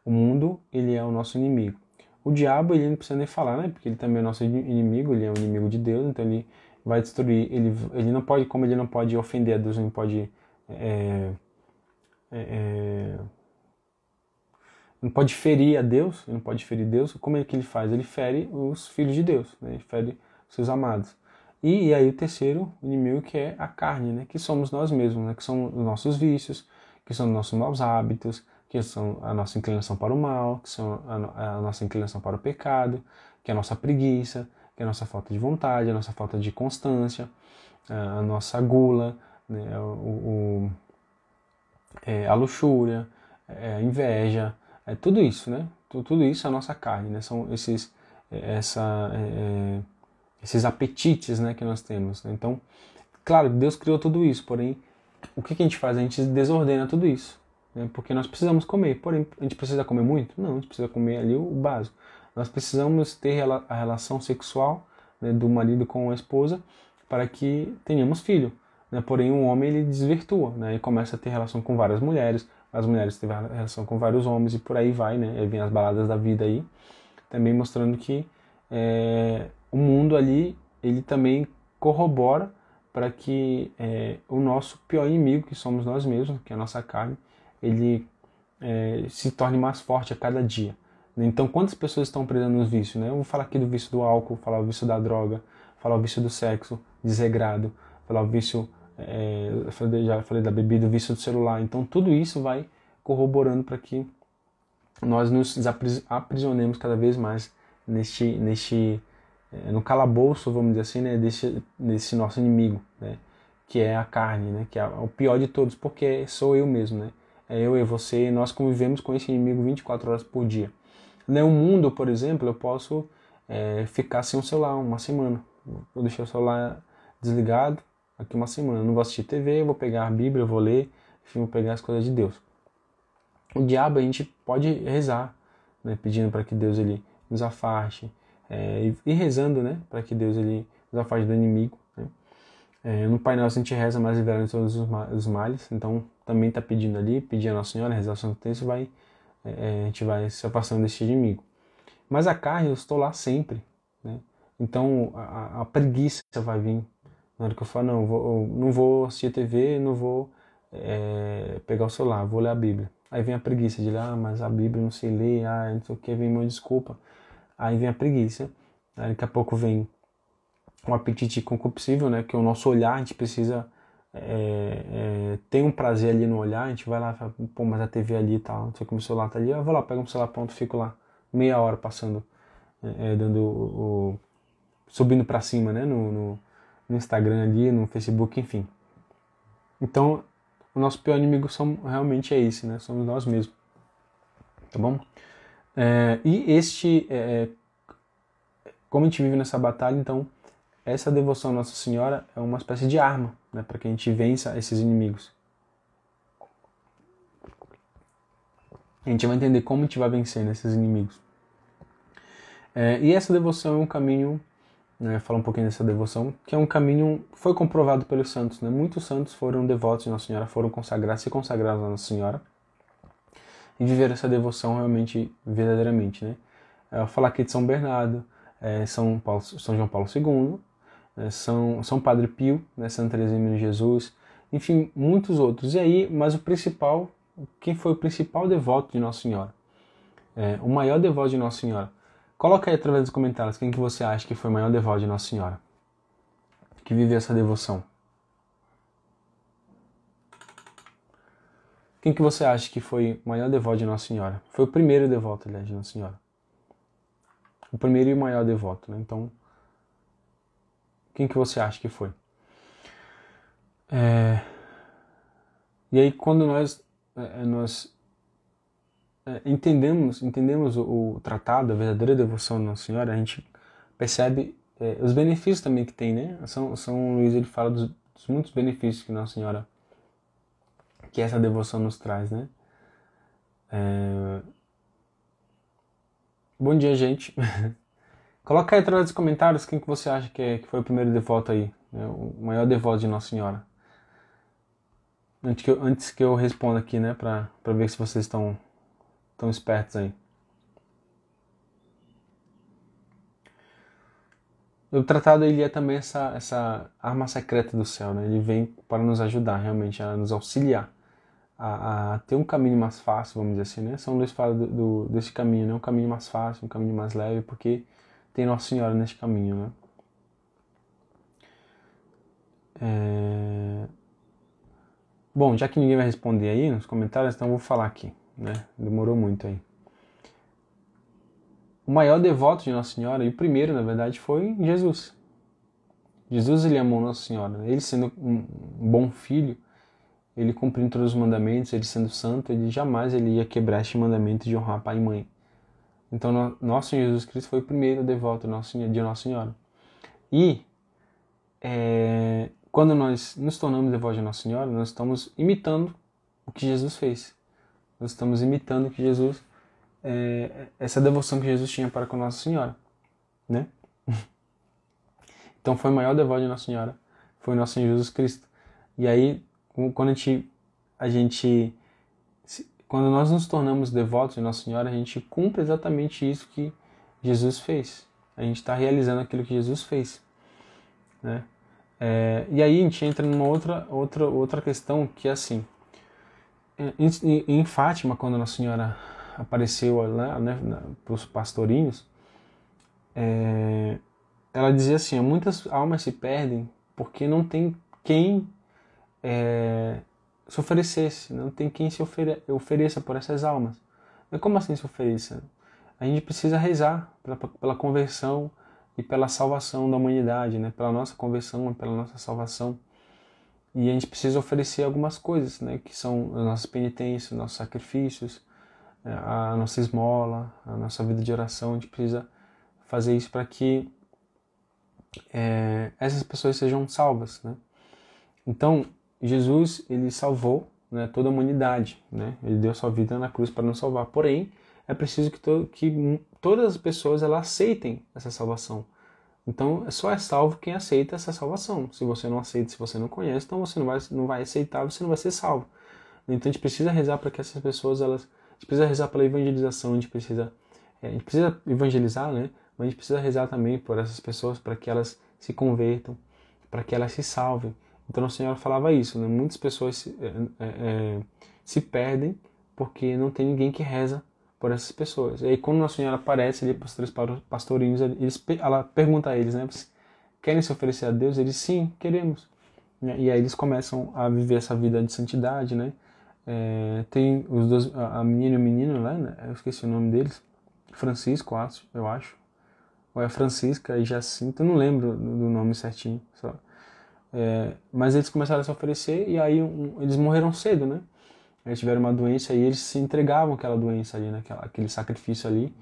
o mundo, ele é o nosso inimigo. O diabo ele não precisa nem falar, né? Porque ele também é nosso inimigo, ele é um inimigo de Deus, então ele vai destruir. Ele, ele não pode, como ele não pode ofender a Deus, ele não pode. É, é, é não pode ferir a Deus, ele não pode ferir Deus. Como é que ele faz? Ele fere os filhos de Deus, né? ele fere seus amados. E, e aí o terceiro inimigo que é a carne, né? que somos nós mesmos, né? que são os nossos vícios, que são nossos maus hábitos, que são a nossa inclinação para o mal, que são a, a nossa inclinação para o pecado, que é a nossa preguiça, que é a nossa falta de vontade, a nossa falta de constância, a nossa gula, né, o, o é, a luxúria, é, a inveja, é tudo isso, né? Tudo, isso é a nossa carne, né? São esses, é, essa, é, é, esses apetites né, que nós temos. Né? Então, claro, Deus criou tudo isso, porém, o que, que a gente faz? A gente desordena tudo isso né? porque nós precisamos comer. Porém, a gente precisa comer muito? Não, a gente precisa comer ali o básico. Nós precisamos ter a relação sexual né, do marido com a esposa para que tenhamos filho. Né? Porém, um homem ele desvirtua né? e começa a ter relação com várias mulheres, as mulheres têm relação com vários homens e por aí vai, né? E vem as baladas da vida aí, também mostrando que é, o mundo ali ele também corrobora para que é, o nosso pior inimigo, que somos nós mesmos, que é a nossa carne, ele é, se torne mais forte a cada dia. Então, quantas pessoas estão presas nos vícios? Né? Eu vou falar aqui do vício do álcool, falar o vício da droga, falar o vício do sexo desregrado, falar o vício, é, já falei da bebida, o vício do celular. Então, tudo isso vai corroborando para que nós nos aprisionemos cada vez mais neste, neste é, no calabouço, vamos dizer assim, né, desse, desse nosso inimigo, né, que é a carne, né, que é o pior de todos, porque sou eu mesmo, né. É eu e você, nós convivemos com esse inimigo 24 horas por dia. No né, mundo, por exemplo, eu posso é, ficar sem o celular uma semana. Eu deixei o celular desligado aqui uma semana. Eu não vou assistir TV, vou pegar a Bíblia, vou ler, enfim, vou pegar as coisas de Deus. O diabo a gente pode rezar, né, pedindo para que Deus ele nos afaste é, e, rezando, né, para que Deus ele nos afaste do inimigo. É, no painel a gente reza, mas livrar todos os males. Então, também está pedindo ali, pedir a Nossa Senhora, rezar o Santo Texto, vai, é, é, a gente vai se afastando deste inimigo. Mas a carne, eu estou lá sempre. Né? Então, a, a, preguiça vai vir. Na hora que eu falo, não, eu vou, não vou assistir TV, não vou é, pegar o celular, vou ler a Bíblia. Aí vem a preguiça de ler, ah, mas a Bíblia eu não sei ler, ah, não sei o que, vem uma desculpa. Aí vem a preguiça. daqui a pouco vem um apetite concupiscível, né? Que é o nosso olhar, a gente precisa é, é, tem um prazer ali no olhar, a gente vai lá, fala, pô, mas a TV ali e tá, tal, não sei como o celular tá ali, eu vou lá, pego um celular pronto, fico lá meia hora passando, é, é dando o, o, subindo para cima, né, no, no, no, Instagram ali, no Facebook, enfim. Então, o nosso pior inimigo são, realmente é esse, né, somos nós mesmos, tá bom? É, e este, como a gente vive nessa batalha, então, essa devoção a Nossa Senhora é uma espécie de arma né, para que a gente vença esses inimigos. A gente vai entender como a gente vai vencer né, esses inimigos. É, e essa devoção é um caminho, né, falar um pouquinho dessa devoção, que é um caminho foi comprovado pelos santos. Né? Muitos santos foram devotos de Nossa Senhora, foram consagrados se consagraram a Nossa Senhora e viver essa devoção realmente, verdadeiramente. Né? É, eu falar aqui de São Bernardo, é, São, Paulo, São João Paulo II, né, São, São Padre Pio, né, Santa Teresa de Menino Jesus, enfim, muitos outros. E aí, mas o principal, quem foi o principal devoto de Nossa Senhora? É, o maior devoto de Nossa Senhora. Coloca aí através dos comentários quem que você acha que foi o maior devoto de Nossa Senhora, que viveu essa devoção. Quem que você acha que foi o maior devoto de Nossa Senhora? Foi o primeiro devoto, aliás, de Nossa Senhora. O primeiro e o maior devoto, né? Então, quem que você acha que foi? É... E aí quando nós, é, é, nós é, entendemos, entendemos o, o, tratado, a verdadeira devoção da Nossa Senhora, a gente percebe é, os benefícios também que tem, né? São, São Luís ele fala dos, dos muitos benefícios que Nossa Senhora, que essa devoção nos traz, né? É... Bom dia, gente. Coloca aí atrás dos comentários quem que você acha que, é, que foi o primeiro devoto aí, né? o maior devoto de Nossa Senhora. Antes que eu, antes que eu responda aqui, né, pra, pra ver se vocês estão tão espertos aí. O tratado ele é também essa, essa arma secreta do céu, né? Ele vem para nos ajudar realmente, a nos auxiliar a, a ter um caminho mais fácil, vamos dizer assim, né? São Luís fala do, do, desse caminho, né? Um caminho mais fácil, um caminho mais leve, porque tem Nossa Senhora nesse caminho, né? É... Bom, já que ninguém vai responder aí nos comentários, então eu vou falar aqui, né? Demorou muito aí. O maior devoto de Nossa Senhora, e o primeiro, na verdade, foi Jesus. Jesus ele amou Nossa Senhora. Né? Ele sendo um bom filho, ele cumprindo todos os mandamentos, ele sendo santo, ele jamais ele ia quebrar este mandamento de honrar pai e mãe. Então, nosso Senhor Jesus Cristo foi o primeiro devoto de Nossa Senhora. E é, quando nós nos tornamos devotos de Nossa Senhora, nós estamos imitando o que Jesus fez. Nós estamos imitando que Jesus, é, essa devoção que Jesus tinha para com Nossa Senhora, né? Então foi o maior devoto de Nossa Senhora, foi nosso Senhor Jesus Cristo. E aí, quando a gente, a gente quando nós nos tornamos devotos de Nossa Senhora, a gente cumpre exatamente isso que Jesus fez. A gente está realizando aquilo que Jesus fez. Né? É, e aí a gente entra numa outra, outra, outra questão que é assim. Em, em Fátima, quando Nossa Senhora apareceu lá né, para né, os pastorinhos, é, ela dizia assim: muitas almas se perdem porque não tem quem é, se oferecesse, não tem quem se ofere ofereça por essas almas. Mas como assim se ofereça? A gente precisa rezar pela, pela conversão e pela salvação da humanidade, né? pela nossa conversão, pela nossa salvação. E a gente precisa oferecer algumas coisas, né? que são as nossas penitências, nossos sacrifícios, a nossa esmola, a nossa vida de oração. A gente precisa fazer isso para que é, essas pessoas sejam salvas. Né? Então, Jesus ele salvou né, toda a humanidade, né? Ele deu sua vida na cruz para nos salvar. Porém, é preciso que, to que todas as pessoas elas aceitem essa salvação. Então, é só é salvo quem aceita essa salvação. Se você não aceita, se você não conhece, então você não vai, não vai aceitar, você não vai ser salvo. Então, a gente precisa rezar para que essas pessoas, elas, a gente precisa rezar pela evangelização, a gente precisa, é, a gente precisa evangelizar, né? Mas a gente precisa rezar também por essas pessoas para que elas se convertam, para que elas se salvem, então a Senhora falava isso, né? Muitas pessoas se, é, é, é, se perdem porque não tem ninguém que reza por essas pessoas. E aí quando a Senhora aparece ali para os três pastorinhos, eles, ela pergunta a eles, né? Querem se oferecer a Deus? Eles, sim, queremos. Né? E aí eles começam a viver essa vida de santidade, né? É, tem os dois, a menina e o menino lá, né? Eu esqueci o nome deles. Francisco, eu acho. Ou é Francisca e Jacinto, eu não lembro do nome certinho. Só. É, mas eles começaram a se oferecer e aí um, eles morreram cedo, né? Eles tiveram uma doença e eles se entregavam aquela doença ali, né? aquele sacrifício ali,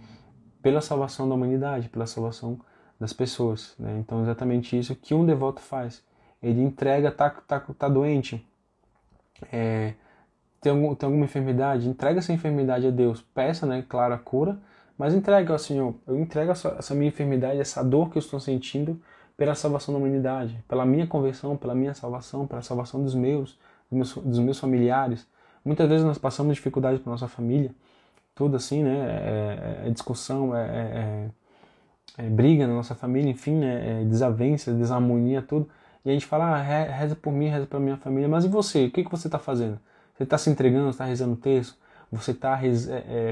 pela salvação da humanidade, pela salvação das pessoas, né? Então, exatamente isso que um devoto faz. Ele entrega, tá, tá, tá doente, é, tem, algum, tem alguma enfermidade, entrega essa enfermidade a Deus, peça, né? Claro, a cura, mas entrega ao Senhor. Eu entrego essa, essa minha enfermidade, essa dor que eu estou sentindo, pela salvação da humanidade, pela minha conversão, pela minha salvação, pela salvação dos meus, dos meus, dos meus familiares. Muitas vezes nós passamos dificuldades para nossa família, tudo assim, né? É, é, é discussão, é é, é, é, briga na nossa família, enfim, né? desavença, desarmonia, tudo. E a gente fala, ah, reza por mim, reza pela minha família. Mas e você? O que, que você está fazendo? Você está se entregando, está rezando o texto? Você está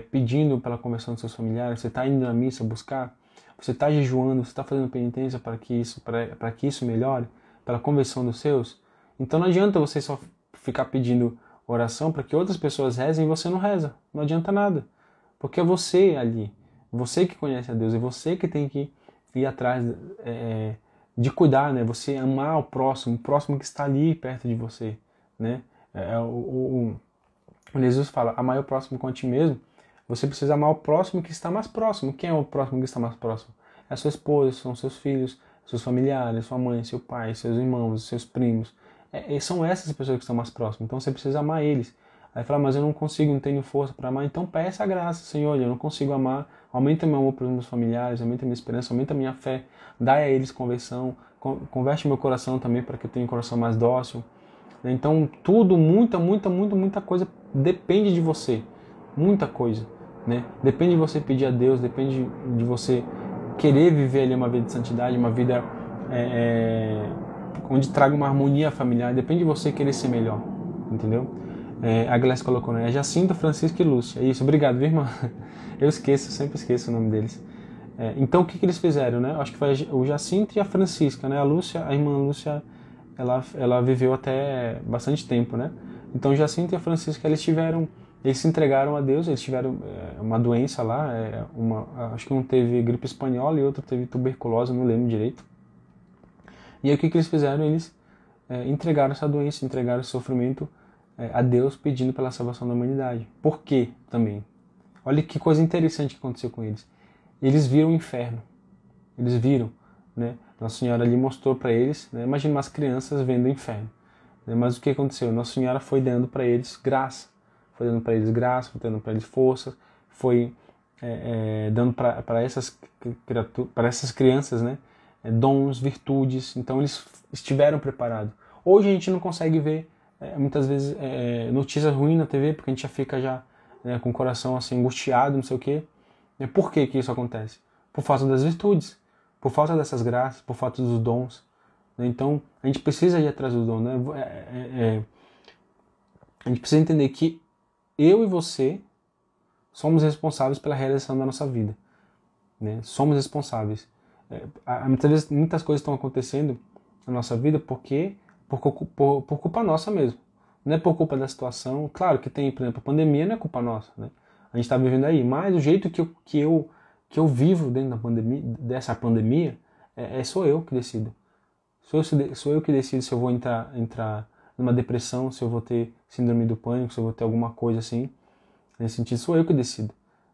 pedindo pela conversão dos seus familiares? Você está indo na missa buscar? Você está jejuando, você está fazendo penitência para que isso, para que isso melhore, para a conversão dos seus. Então não adianta você só ficar pedindo oração para que outras pessoas rezem e você não reza. Não adianta nada. Porque é você ali, você que conhece a Deus, é você que tem que ir atrás é, de cuidar, né? Você amar o próximo, o próximo que está ali perto de você, né? É, é o, o, o Jesus fala, amar o próximo com a ti mesmo você precisa amar o próximo que está mais próximo. Quem é o próximo que está mais próximo? É a sua esposa, são seus filhos, seus familiares, sua mãe, seu pai, seus irmãos, seus primos. É, é são essas pessoas que estão mais próximas. Então você precisa amar eles. Aí fala, mas eu não consigo, não tenho força para amar. Então peça a graça, Senhor, eu não consigo amar. Aumenta meu amor pelos meus familiares, aumenta minha esperança, aumenta minha fé. Dá a eles conversão, converte meu coração também para que eu tenha um coração mais dócil. Então tudo, muita, muita, muita, muita coisa depende de você. Muita coisa. Né? Depende de você pedir a Deus, depende de você querer viver ali uma vida de santidade, uma vida é, é onde traga uma harmonia familiar. Depende de você querer ser melhor, entendeu? É, a Glass colocou, né? É Jacinto, Francisco e Lúcia. É isso, obrigado, viu, irmã? Eu esqueço, sempre esqueço o nome deles. É, então, o que, que eles fizeram, né? Acho que foi o Jacinto e a Francisca, né? A Lúcia, a irmã Lúcia, ela, ela viveu até bastante tempo, né? Então, Jacinto e a Francisca, eles tiveram eles se entregaram a Deus, eles tiveram é, uma doença lá, é, uma, acho que um teve gripe espanhola e outro teve tuberculose, não lembro direito. E aí o que, que eles fizeram? Eles é, entregaram essa doença, entregaram esse sofrimento a Deus pedindo pela salvação da humanidade. Por quê também? Olha que coisa interessante que aconteceu com eles. Eles viram o inferno. Eles viram, né? Nossa Senhora ali mostrou para eles, né? imagina umas crianças vendo o inferno. Né? Mas o que aconteceu? Nossa Senhora foi dando para eles graça foi dando para eles graça, foi dando para eles força, foi é, é, dando para essas, pra essas crianças né, é, dons, virtudes. Então eles estiveram preparados. Hoje a gente não consegue ver é, muitas vezes é, é, notícias ruins na TV porque a gente já fica já né, com o coração assim angustiado, não sei o quê. Né, por que, que isso acontece? Por falta das virtudes, por falta dessas graças, por falta dos dons. Né, então a gente precisa ir atrás do dom. Né? a gente precisa entender que eu e você somos responsáveis pela realização da nossa vida. Né? Somos responsáveis. É, muitas vezes, muitas coisas estão acontecendo na nossa vida porque por, por, por, culpa nossa mesmo. Não é por culpa da situação. Claro que tem, por exemplo, a pandemia não é culpa nossa. Né? A gente está vivendo aí. Mas o jeito que eu, que eu, que eu vivo dentro da pandemia, dessa pandemia é, é sou eu que decido. Sou eu, sou eu que decido se eu vou entrar, entrar numa depressão, se eu vou ter síndrome do pânico, se eu vou ter alguma coisa assim. Nesse sentido, sou eu que decido.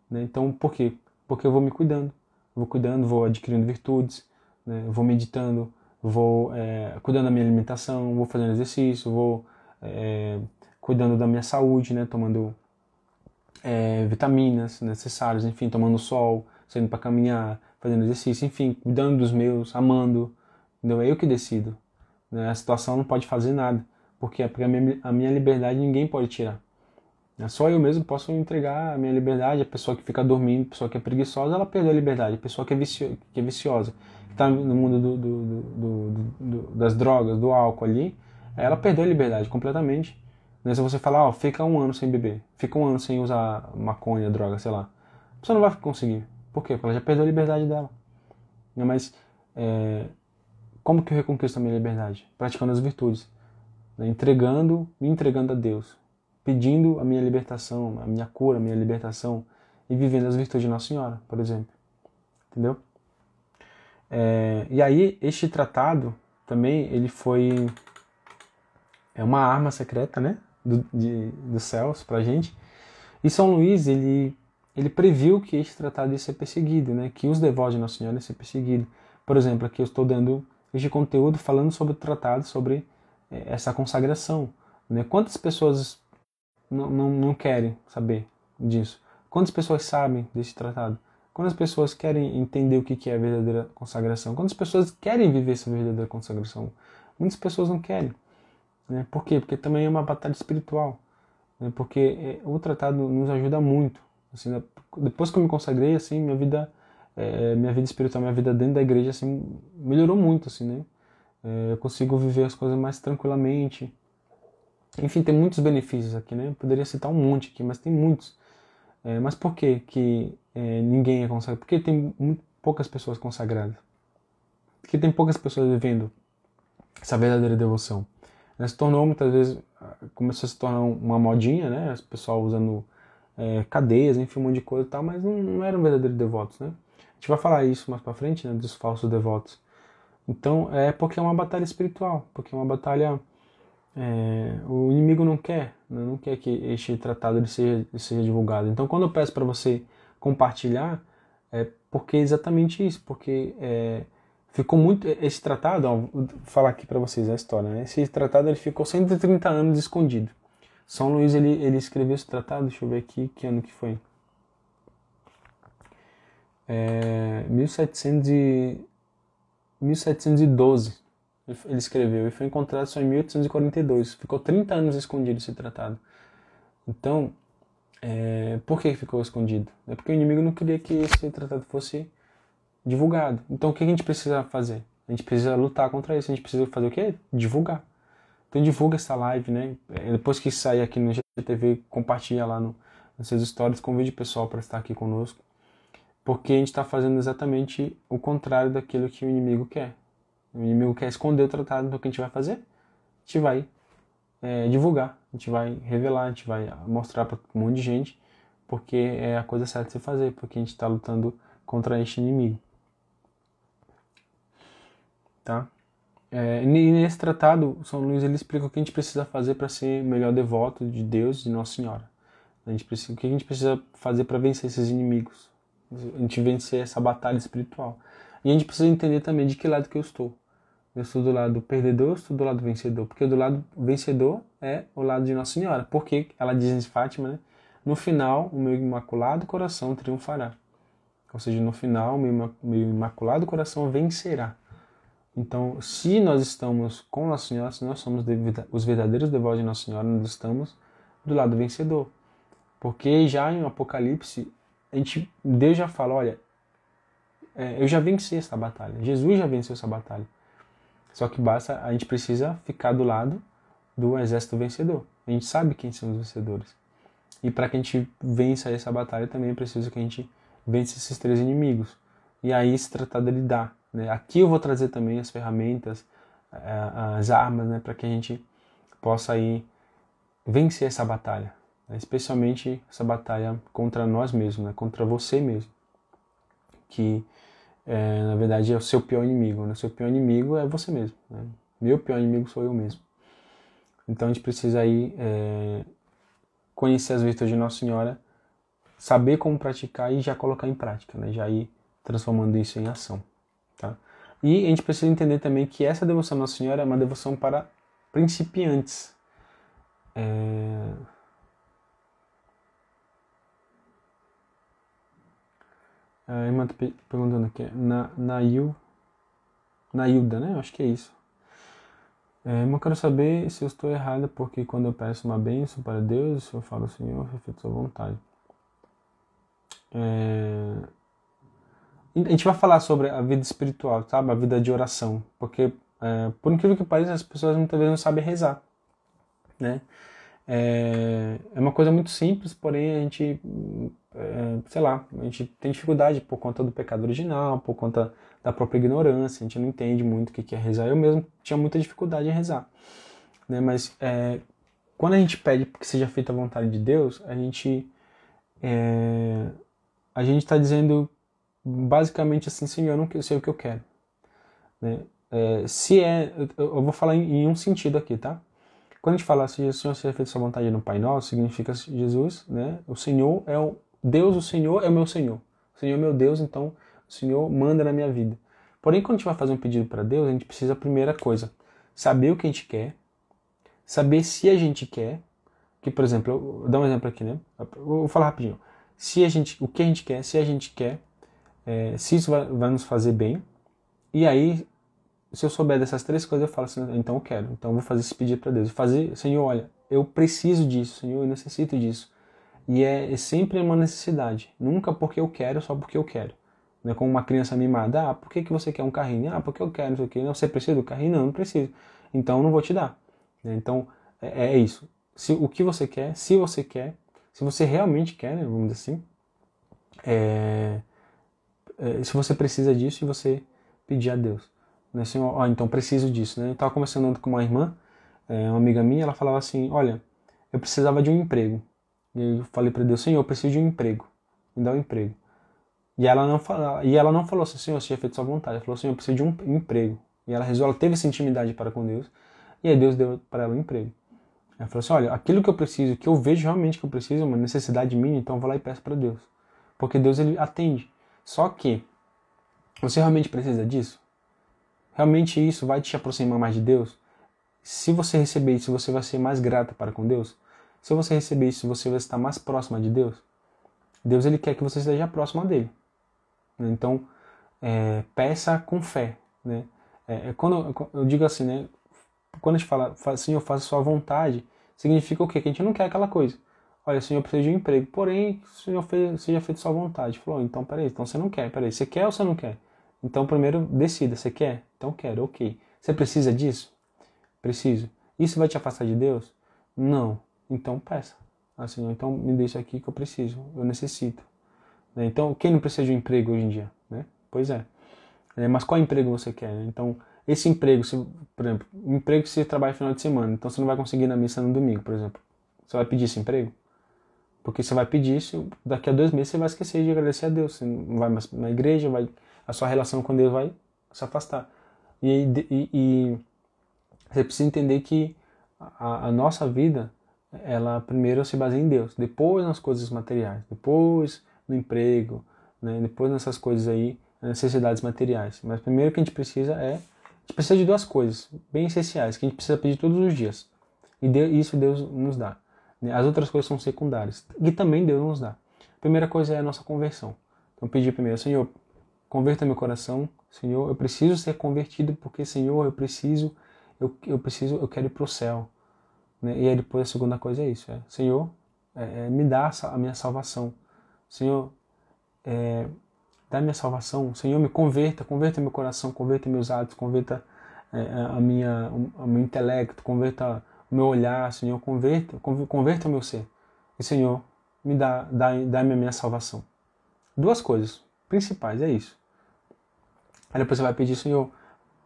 Né? Então, por quê? Porque eu vou me cuidando. Vou cuidando, vou adquirindo virtudes, né? vou meditando, vou é, cuidando da minha alimentação, vou fazendo exercício, vou é, cuidando da minha saúde, né? tomando é, vitaminas necessárias, enfim, tomando sol, saindo para caminhar, fazendo exercício, enfim, cuidando dos meus, amando. Entendeu? É eu que decido. Né? A situação não pode fazer nada porque a minha liberdade ninguém pode tirar. É só eu mesmo posso entregar a minha liberdade. A pessoa que fica dormindo, a pessoa que é preguiçosa, ela perdeu a liberdade. A pessoa que é, vicio, que é viciosa, que está no mundo do, do, do, das drogas, do álcool ali, ela perdeu a liberdade completamente. Né, se você falar, ó, fica um ano sem beber, fica um ano sem usar maconha, droga, sei lá, a pessoa não vai conseguir. Por quê? Porque ela já perdeu a liberdade dela. Né, mas é, como que eu reconquisto a minha liberdade? Praticando as virtudes né, entregando, me entregando a Deus, pedindo a minha libertação, a minha cura, a minha libertação e vivendo as virtudes de Nossa Senhora, por exemplo. Entendeu? É, e aí, este tratado também, ele foi é uma arma secreta, né, do, de, dos céus pra gente. E São Luís, ele ele previu que este tratado ia ser perseguido, né? que os devotos de Nossa Senhora iam ser perseguidos. Por exemplo, aqui eu estou dando este conteúdo falando sobre o tratado, sobre essa consagração. Né? Quantas pessoas não, não, não querem saber disso? Quantas pessoas sabem desse tratado? Quantas pessoas querem entender o que é a verdadeira consagração? Quantas pessoas querem viver essa verdadeira consagração? Muitas pessoas não querem. Né? Por quê? Porque também é uma batalha espiritual. Né? Porque é, o tratado nos ajuda muito. Assim, né? depois que eu me consagrei, assim, minha vida, é, minha vida espiritual, minha vida dentro da igreja, assim, melhorou muito, assim, né? é, eu consigo viver as coisas mais tranquilamente. Enfim, tem muitos benefícios aqui, né? Eu poderia citar um monte aqui, mas tem muitos. É, mas por que, que é, ninguém é consagrado? Porque tem muito, poucas pessoas consagradas. Porque tem poucas pessoas vivendo essa verdadeira devoção. Ela se tornou muitas vezes, começou a se tornar uma modinha, né? As pessoas usando é, cadeias, enfim, um monte de coisa e tal, mas não, não, eram verdadeiros devotos, né? A gente vai falar isso mais pra frente, né? Dos falsos devotos. Então, é porque é uma batalha espiritual, porque é uma batalha. É, o inimigo não quer, né, não quer que este tratado ele seja, seja divulgado. Então, quando eu peço para você compartilhar, é porque é exatamente isso, porque é, ficou muito é, esse tratado, ó, vou falar aqui para vocês a história, né? Esse tratado ele ficou 130 anos escondido. São Luís ele, ele escreveu esse tratado, deixa eu ver aqui que ano que foi. É, 1700 e 1712. Ele escreveu e foi encontrado só em 1842. Ficou 30 anos escondido esse tratado. Então, é, por que ficou escondido? É porque o inimigo não queria que esse tratado fosse divulgado. Então, o que a gente precisa fazer? A gente precisa lutar contra isso. A gente precisa fazer o quê? Divulgar. Então, divulga essa live, né? É, depois que sair aqui no GTV, compartilha lá no, nos seus stories. Convide o pessoal para estar aqui conosco. Porque a gente está fazendo exatamente o contrário daquilo que o inimigo quer. O inimigo quer esconder o tratado, então o que a gente vai fazer? A gente vai é, divulgar, a gente vai revelar, a gente vai mostrar para um monte de gente, porque é a coisa certa de se fazer, porque a gente está lutando contra este inimigo. Tá? É, e nesse tratado, São Luís ele explica o que a gente precisa fazer para ser melhor devoto de Deus e de Nossa Senhora. A gente precisa, o que a gente precisa fazer para vencer esses inimigos a gente vencer essa batalha espiritual. E a gente precisa entender também de que lado que eu estou. Eu estou do lado perdedor, eu estou do lado vencedor, porque do lado vencedor é o lado de Nossa Senhora, porque ela diz em Fátima, né? No final, o meu imaculado coração triunfará. Ou seja, no final, o meu imaculado coração vencerá. Então, se nós estamos com Nossa Senhora, se nós somos os verdadeiros devotos de Nossa Senhora, nós estamos do lado vencedor. Porque já em Apocalipse, gente, Deus já fala, olha, é, eu já venci essa batalha, Jesus já venceu essa batalha. Só que basta, a gente precisa ficar do lado do exército vencedor. A gente sabe quem são os vencedores. E para que a gente vença essa batalha também é preciso que a gente vença esses três inimigos. E aí se tratar de lidar. Né? Aqui eu vou trazer também as ferramentas, é, as armas, né, para que a gente possa aí vencer essa batalha, né? Especialmente essa batalha contra nós mesmos, né? contra você mesmo, que é, na verdade é o seu pior inimigo. Né? O seu pior inimigo é você mesmo. Né? Meu pior inimigo sou eu mesmo. Então a gente precisa aí é, conhecer as virtudes de Nossa Senhora, saber como praticar e já colocar em prática, né? já ir transformando isso em ação. Tá? E a gente precisa entender também que essa devoção à Nossa Senhora é uma devoção para principiantes. É, A Emma tá perguntando aqui. É na, na, Il, na Ilda, né? Eu acho que é isso. É, eu quero saber se eu estou errada, porque quando eu peço uma bênção para Deus, eu falo, Senhor, feito sua vontade. É... A gente vai falar sobre a vida espiritual, sabe? A vida de oração. Porque, é, por incrível que pareça, as pessoas muitas vezes não sabem rezar, né? É, é uma coisa muito simples, porém a gente é, sei lá, a gente tem dificuldade por conta do pecado original, por conta da própria ignorância, a gente não entende muito o que é rezar. Eu mesmo tinha muita dificuldade em rezar, né? Mas é, quando a gente pede que seja feita a vontade de Deus, a gente é, a gente está dizendo basicamente assim, Senhor, eu não sei o que eu quero, né? É, se é, eu vou falar em, em um sentido aqui, tá? Quando a gente fala, assim, o Senhor seja feita sua vontade no Pai Nosso, significa Jesus, né? O Senhor é o, Deus, o Senhor, é o meu Senhor. O Senhor é meu Deus, então o Senhor manda na minha vida. Porém, quando a gente vai fazer um pedido para Deus, a gente precisa, a primeira coisa, saber o que a gente quer, saber se a gente quer, que, por exemplo, eu vou dar um exemplo aqui, né? Eu vou falar rapidinho. Se a gente, o que a gente quer, se a gente quer, é, se isso vai, vai nos fazer bem, e aí se eu souber dessas três coisas, eu falo assim, então eu quero, então eu vou fazer esse pedido para Deus. Fazer, Senhor, olha, eu preciso disso, Senhor, eu necessito disso. E é, é, sempre uma necessidade, nunca porque eu quero, só porque eu quero. Não é como uma criança mimada, ah, por que, que você quer um carrinho? Ah, porque eu quero, não sei o quê. Não, você precisa do carrinho? Não, não preciso. Então não vou te dar. Né? Então é, é, é isso. Se, o que você quer, se você quer, se você realmente quer, né, vamos dizer assim, é, é, se você precisa disso e você pedir a Deus. Né, assim, ó, ó, então preciso disso. Né? Eu estava conversando com uma irmã, é, uma amiga minha, ela falava assim, olha, eu precisava de um emprego. E eu falei para Deus, Senhor, eu preciso de um emprego. Me dá um emprego. E ela não falou, e ela não falou assim, Senhor, você tinha feito sua vontade. Ela falou, Senhor, eu preciso de um emprego. E ela resolveu, ela teve essa intimidade para com Deus. E aí Deus deu para ela um emprego. Ela falou assim, olha, aquilo que eu preciso, que eu vejo realmente que eu preciso, é uma necessidade minha, então eu vou lá e peço para Deus. Porque Deus, ele atende. Só que, você realmente precisa disso? Realmente isso vai te aproximar mais de Deus? Se você receber isso, você vai ser mais grata para com Deus? Se você receber isso, você vai estar mais próxima de Deus. Deus ele quer que você esteja próxima dele. Né? Então é, peça com fé, né? É, é quando eu, é, eu digo assim, né? Quando a gente fala, Senhor, faça a sua vontade, significa o quê? Que a gente não quer aquela coisa. Olha, Senhor, eu preciso de um emprego, porém, o Senhor fez, seja feito sua vontade. Falou, oh, então peraí, então você não quer, peraí, você quer ou você não quer? Então primeiro decida, você quer? Então quero, ok. Você precisa disso? Preciso. Isso vai te afastar de Deus? Não então peça. Assim, então me deixa aqui que eu preciso, eu necessito. Né? Então, quem não precisa de um emprego hoje em dia? Né? Pois é. é mas qual emprego você quer? Né? Então, esse emprego, se, por exemplo, um emprego que você trabalha no final de semana, então você não vai conseguir na missa no domingo, por exemplo. Você vai pedir esse emprego? Porque você vai pedir isso, daqui a dois meses você vai esquecer de agradecer a Deus. Você não vai mais na igreja, vai, a sua relação com Deus vai se afastar. E, e, e você precisa entender que a, a nossa vida ela primeiro se baseia em Deus, depois nas coisas materiais, depois no emprego, né? depois nessas coisas aí, eh, necessidades materiais. Mas primeiro que a gente precisa é, a gente precisa de duas coisas bem essenciais que a gente precisa pedir todos os dias. E Deus, isso Deus nos dá. Né. As outras coisas são secundárias e também Deus nos dá. A primeira coisa é a nossa conversão. Então pedir primeiro, Senhor, converta meu coração, Senhor, eu preciso ser convertido porque Senhor, eu preciso, eu, eu preciso, eu quero ir para o céu. Né? E aí depois a segunda coisa é isso: é, Senhor, é, é me dá a minha salvação. Senhor, é, dá minha salvação. Senhor, me converta, converta meu coração, converta meus atos, converta é, a minha, o meu intelecto, converta o meu olhar, Senhor, converta, converta o meu ser. E Senhor, me dá, dá, dá-me a minha salvação. Duas coisas principais, é isso. Aí depois você vai pedir, Senhor,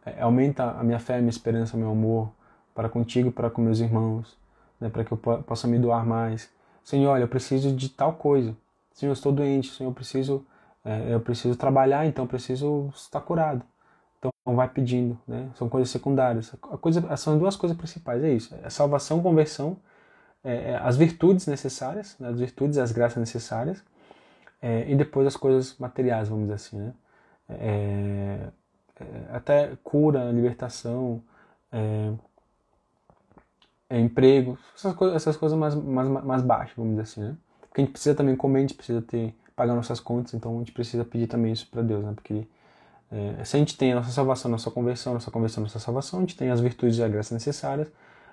é, aumenta a minha fé, a minha esperança, o meu amor, para contigo, para com meus irmãos, né, para que eu possa me doar mais. Senhor, olha, eu preciso de tal coisa. Senhor, eu estou doente. Senhor, eu preciso, é, eu preciso trabalhar, então eu preciso estar curado. Então vai pedindo, né? São coisas secundárias. A coisa, são duas coisas principais, é isso. É salvação, conversão, é, é as virtudes necessárias, né? as virtudes, as graças necessárias, é, e depois as coisas materiais, vamos dizer assim, né? É, é, até cura, libertação, é, emprego, essas coisas, essas coisas mais, mais, mais baixas, vamos dizer assim, né? Porque a gente precisa também comer, a gente precisa ter, pagar nossas contas, então a gente precisa pedir também isso para Deus, né? Porque é, se a gente tem a nossa salvação, nossa conversão, nossa conversão, nossa salvação, a gente tem as virtudes e as graças necessárias,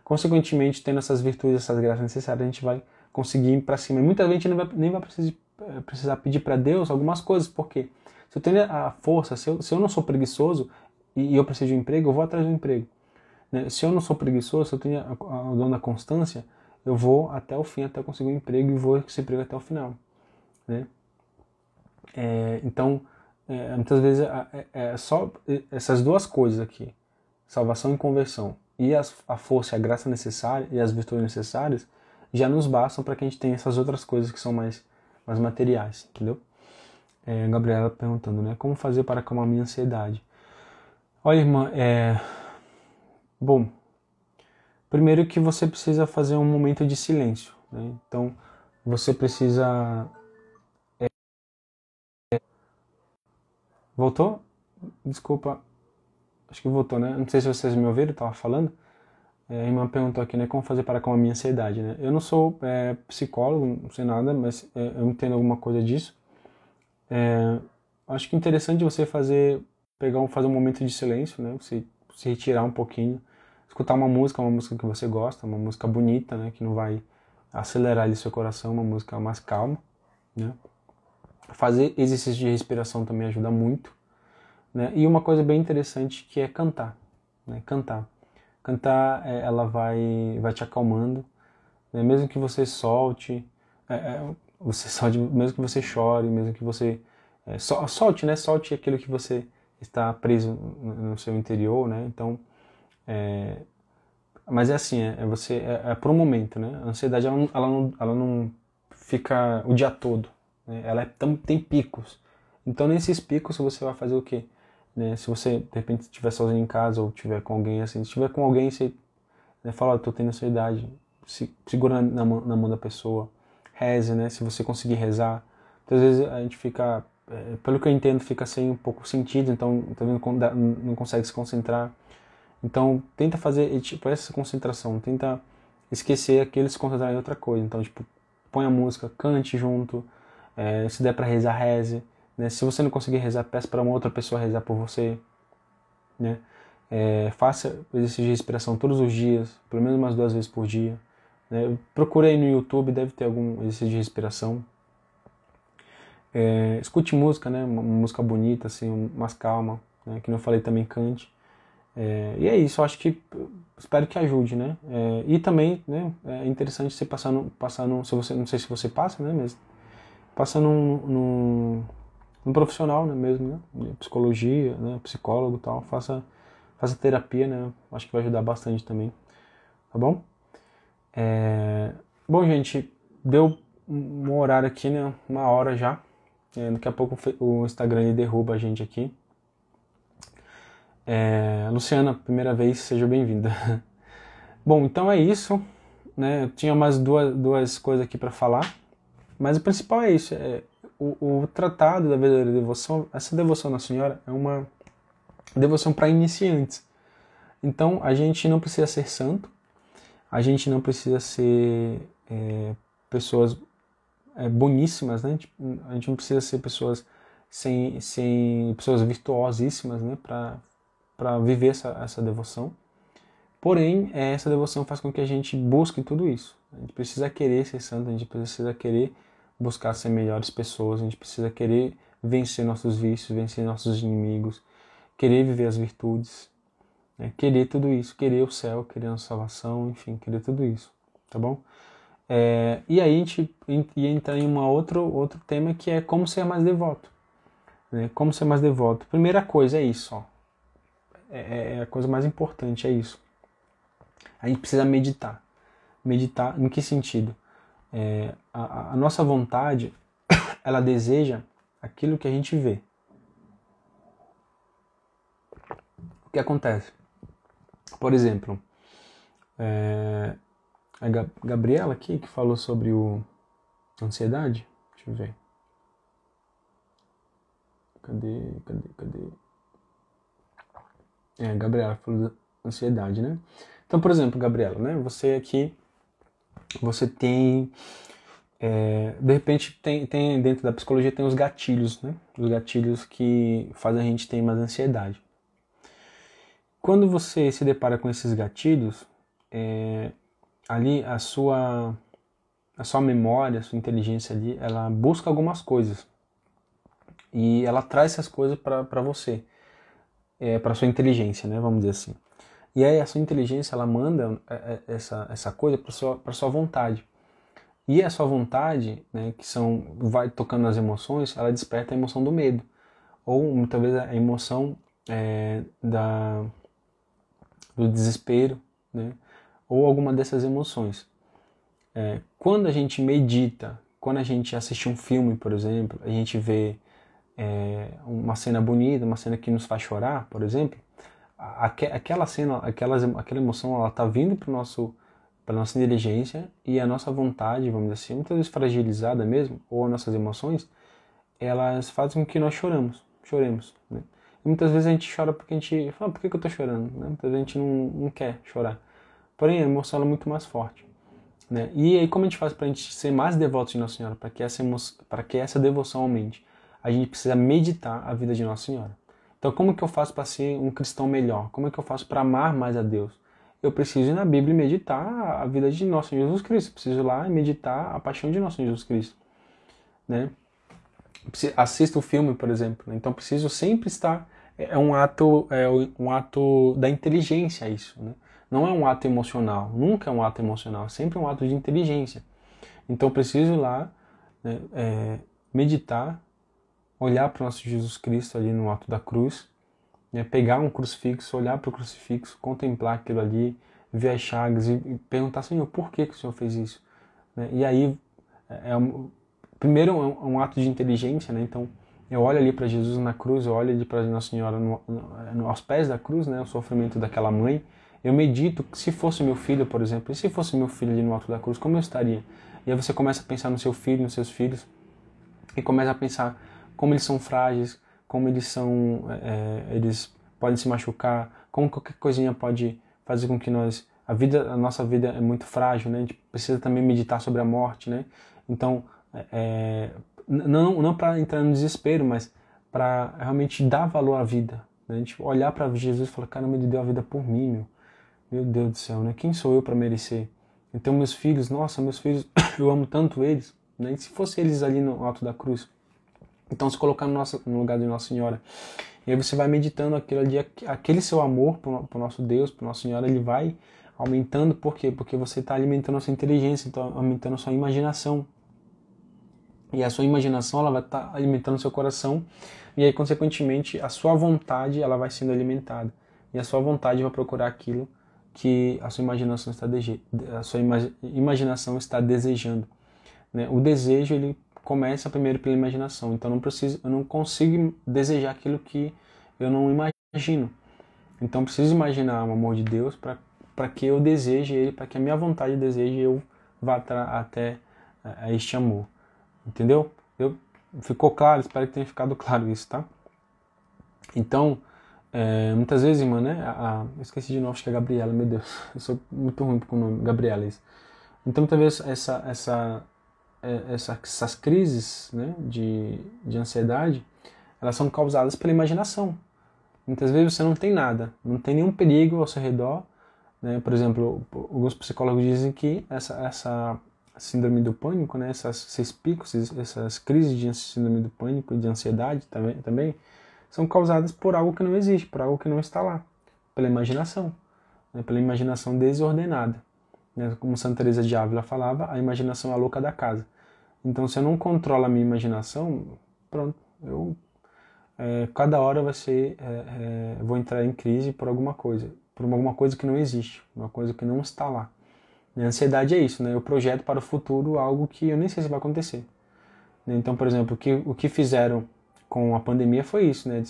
consequentemente, tendo essas virtudes, essas graças necessárias, a gente vai conseguir ir para cima. E muita gente não vai, nem vai precisar, é, precisar pedir para Deus algumas coisas, porque se eu tenho a força, se eu, se eu não sou preguiçoso e, e eu preciso de um emprego, eu vou atrás do emprego. Né? Se eu não sou preguiçoso, se eu tenho o dom da constância, eu vou até o fim, até conseguir um emprego e vou esse emprego até o final. Né? É, então, é, muitas vezes é, é, só essas duas coisas aqui, salvação e conversão, e as, a força, a graça necessária e as virtudes necessárias, já nos bastam para que a gente tenha essas outras coisas que são mais, mais materiais, entendeu? É, Gabriela perguntando, né? Como fazer para calmar minha ansiedade? Olha, irmã, é, Bom, primeiro que você precisa fazer um momento de silêncio. Né? Então, você precisa. É, voltou? Desculpa, acho que voltou, né? Não sei se vocês me ouviram, estava falando. É, a irmã perguntou aqui, né, como fazer para com a minha ansiedade, né? Eu não sou é, psicólogo, não sei nada, mas é, eu entendo alguma coisa disso. É, acho que é interessante você fazer, pegar um, fazer um momento de silêncio, né? Você se retirar um pouquinho, escutar uma música, uma música que você gosta, uma música bonita, né, que não vai acelerar ali seu coração, uma música mais calma, né? Fazer exercício de respiração também ajuda muito, né? E uma coisa bem interessante que é cantar, né? Cantar. Cantar, é, ela vai vai te acalmando, né? Mesmo que você solte, é, é, você solte, mesmo que você chore, mesmo que você é, solte, né? Solte aquilo que você está preso no seu interior, né? Então, é, mas é assim, é, é, você é, é por um momento, né? A ansiedade ela não, ela não, ela não fica o dia todo, né? ela é tão, tem picos. Então nesses picos você vai fazer o quê? Né? Se você de repente estiver sozinho em casa ou estiver com alguém assim, se estiver com alguém você né, fala, eu tô tendo ansiedade, se, segura na, mão, na mão da pessoa, reze, né? Se você conseguir rezar, então, às vezes a gente fica, é, pelo que eu entendo, fica sem um pouco sentido, então tá vendo, não consegue se concentrar. Então, tenta fazer tipo, essa concentração, tenta esquecer aquilo e se concentrar em outra coisa. Então, tipo, põe a música, cante junto, é, se der para rezar, reze. Né? Se você não conseguir rezar, peça para uma outra pessoa rezar por você. Né? É, faça exercício de respiração todos os dias, pelo menos umas duas vezes por dia. Né? Procure aí no YouTube, deve ter algum exercício de respiração. É, escute música, né? Uma, música bonita, assim, mais calma. Né? Que não falei também cante. É, e é isso, acho que espero que ajude, né? É, e também, né, é interessante você passar no, passar no, se você, não sei se você passa, né, mas passa num, num, num profissional, né, mesmo, né, psicologia, né, psicólogo, tal, faça faça terapia, né? Acho que vai ajudar bastante também, tá bom? É... Bom, gente, deu um horário aqui, né? Uma hora já. É, daqui a pouco o Instagram derruba a gente aqui. É, Luciana, primeira vez, seja bem-vinda. Bom, então é isso. Né? Eu tinha mais duas, duas coisas aqui para falar, mas o principal é isso. É, o, o, tratado da verdadeira devoção, essa devoção na Senhora é uma devoção para iniciantes. Então a gente não precisa ser santo, a gente não precisa ser é, pessoas é, boníssimas, né? Tipo, a gente não precisa ser pessoas sem, sem pessoas virtuosíssimas, né? Para para viver essa, essa devoção. Porém, é, essa devoção faz com que a gente busque tudo isso. A gente precisa querer ser santo, a gente precisa querer buscar ser melhores pessoas, a gente precisa querer vencer nossos vícios, vencer nossos inimigos, querer viver as virtudes, né? querer tudo isso, querer o céu, querer a salvação, enfim, querer tudo isso, tá bom? É, e aí a gente entra em um outro, outro tema que é como ser mais devoto. Né? Como ser mais devoto. Primeira coisa é isso, ó, é, é, é a coisa mais importante, é isso. A gente precisa meditar. Meditar em que sentido? É, a, a nossa vontade, ela deseja aquilo que a gente vê. O que acontece? Por exemplo, é, a Gabriela aqui que falou sobre o ansiedade. Deixa eu ver. Cadê, cadê, cadê? É, Gabriela falou da ansiedade, né? Então, por exemplo, Gabriela, né? Você aqui, você tem, é, de repente, tem, tem dentro da psicologia tem os gatilhos, né? Os gatilhos que fazem a gente ter mais ansiedade. Quando você se depara com esses gatilhos, é, ali a sua a sua memória, a sua inteligência ali, ela busca algumas coisas e ela traz essas coisas para você é, para sua inteligência, né? Vamos dizer assim. E aí a sua inteligência ela manda é, é, essa, essa coisa para sua para sua vontade. E a sua vontade, né, que são vai tocando as emoções, ela desperta a emoção do medo ou muitas vezes a emoção é, da do desespero, né? Ou alguma dessas emoções. É, quando a gente medita, quando a gente assiste um filme, por exemplo, a gente vê é, uma cena bonita, uma cena que nos faz chorar, por exemplo, aquela cena, aquela, aquela emoção, ela está vindo para nosso para nossa inteligência e a nossa vontade, vamos dizer assim, muitas vezes fragilizada mesmo, ou as nossas emoções, elas fazem com que nós choramos, choremos. Né? E muitas vezes a gente chora porque a gente fala, ah, por que, que eu estou chorando? Né? Muitas vezes a gente não, não quer chorar. Porém, a emoção é muito mais forte. Né? E aí como a gente faz para a gente ser mais devoto de Nossa Senhora, para que para que essa devoção aumente? a gente precisa meditar a vida de Nossa Senhora. Então, como que eu faço para ser um cristão melhor? Como é que eu faço para amar mais a Deus? Eu preciso ir na Bíblia e meditar a vida de Nosso Senhor Jesus Cristo. Eu preciso ir lá e meditar a paixão de Nosso Senhor Jesus Cristo. Né? Assisto o filme, por exemplo. Né? Então, preciso sempre estar. É, é um ato, é um ato da inteligência isso. Né? Não é um ato emocional. Nunca é um ato emocional. É sempre um ato de inteligência. Então, preciso ir lá né, é, meditar olhar para o nosso Jesus Cristo ali no alto da cruz, né? pegar um crucifixo, olhar para o crucifixo, contemplar aquilo ali, ver as chagas e perguntar, Senhor, por que, que o Senhor fez isso? Né? E aí, é, é um, primeiro é um, é um, ato de inteligência, né? então eu olho ali para Jesus na cruz, eu olho ali para Nossa Senhora no, no, aos pés da cruz, né? o sofrimento daquela mãe, eu medito que se fosse meu filho, por exemplo, e se fosse meu filho ali no alto da cruz, como eu estaria? E aí você começa a pensar no seu filho, nos seus filhos, e começa a pensar como eles são frágeis, como eles são, é, é, eles podem se machucar, como qualquer coisinha pode fazer com que nós, a vida, a nossa vida é muito frágil, né? A gente precisa também meditar sobre a morte, né? Então, é, é não, não para entrar no desespero, mas para realmente dar valor à vida. Né? A gente olhar para Jesus e falar, caramba, ele deu a vida por mim, meu. Meu Deus do céu, né? Quem sou eu para merecer? Então, meus filhos, nossa, meus filhos, eu amo tanto eles, né? E se fosse eles ali no alto da cruz, então, se colocar no, nosso, no lugar de Nossa Senhora. E aí você vai meditando aquilo ali, aquele seu amor para o nosso Deus, para Nossa Senhora, ele vai aumentando. Por quê? Porque você está alimentando a sua inteligência, então aumentando a sua imaginação. E a sua imaginação ela vai estar tá alimentando o seu coração. E aí, consequentemente, a sua vontade ela vai sendo alimentada. E a sua vontade vai procurar aquilo que a sua imaginação está, a sua imaginação está desejando. Né? O desejo ele começa primeiro pela imaginação. Então não preciso, eu não consigo desejar aquilo que eu não imagino. Então preciso imaginar o amor de Deus para que eu deseje ele, para que a minha vontade deseje eu vá até é, a este amor. Entendeu? Eu, ficou claro? Espero que tenha ficado claro isso, tá? Então, é, muitas vezes, irmã, né? A, a, esqueci de novo, acho que é Gabriela, meu Deus. Eu sou muito ruim com o nome, Gabriela. Isso. Então, muitas vezes, essa, essa, é, essas crises né, de, de ansiedade, elas são causadas pela imaginação. Muitas vezes você não tem nada, não tem nenhum perigo ao seu redor. Né? Por exemplo, alguns psicólogos dizem que essa, essa síndrome do pânico, né? essas, esses picos, essas crises de síndrome do pânico e de ansiedade também, também, são causadas por algo que não existe, por algo que não está lá, pela imaginação, né? pela imaginação desordenada. Né? Como Santa Teresa de Ávila falava, a imaginação é a louca da casa. Então, se eu não controlo a minha imaginação, pronto, eu é, cada hora vai ser, é, é, vou entrar em crise por alguma coisa, por alguma coisa que não existe, uma coisa que não está lá. A ansiedade é isso, né? Eu projeto para o futuro algo que eu nem sei se vai acontecer. Então, por exemplo, o que, o que fizeram com a pandemia foi isso, né?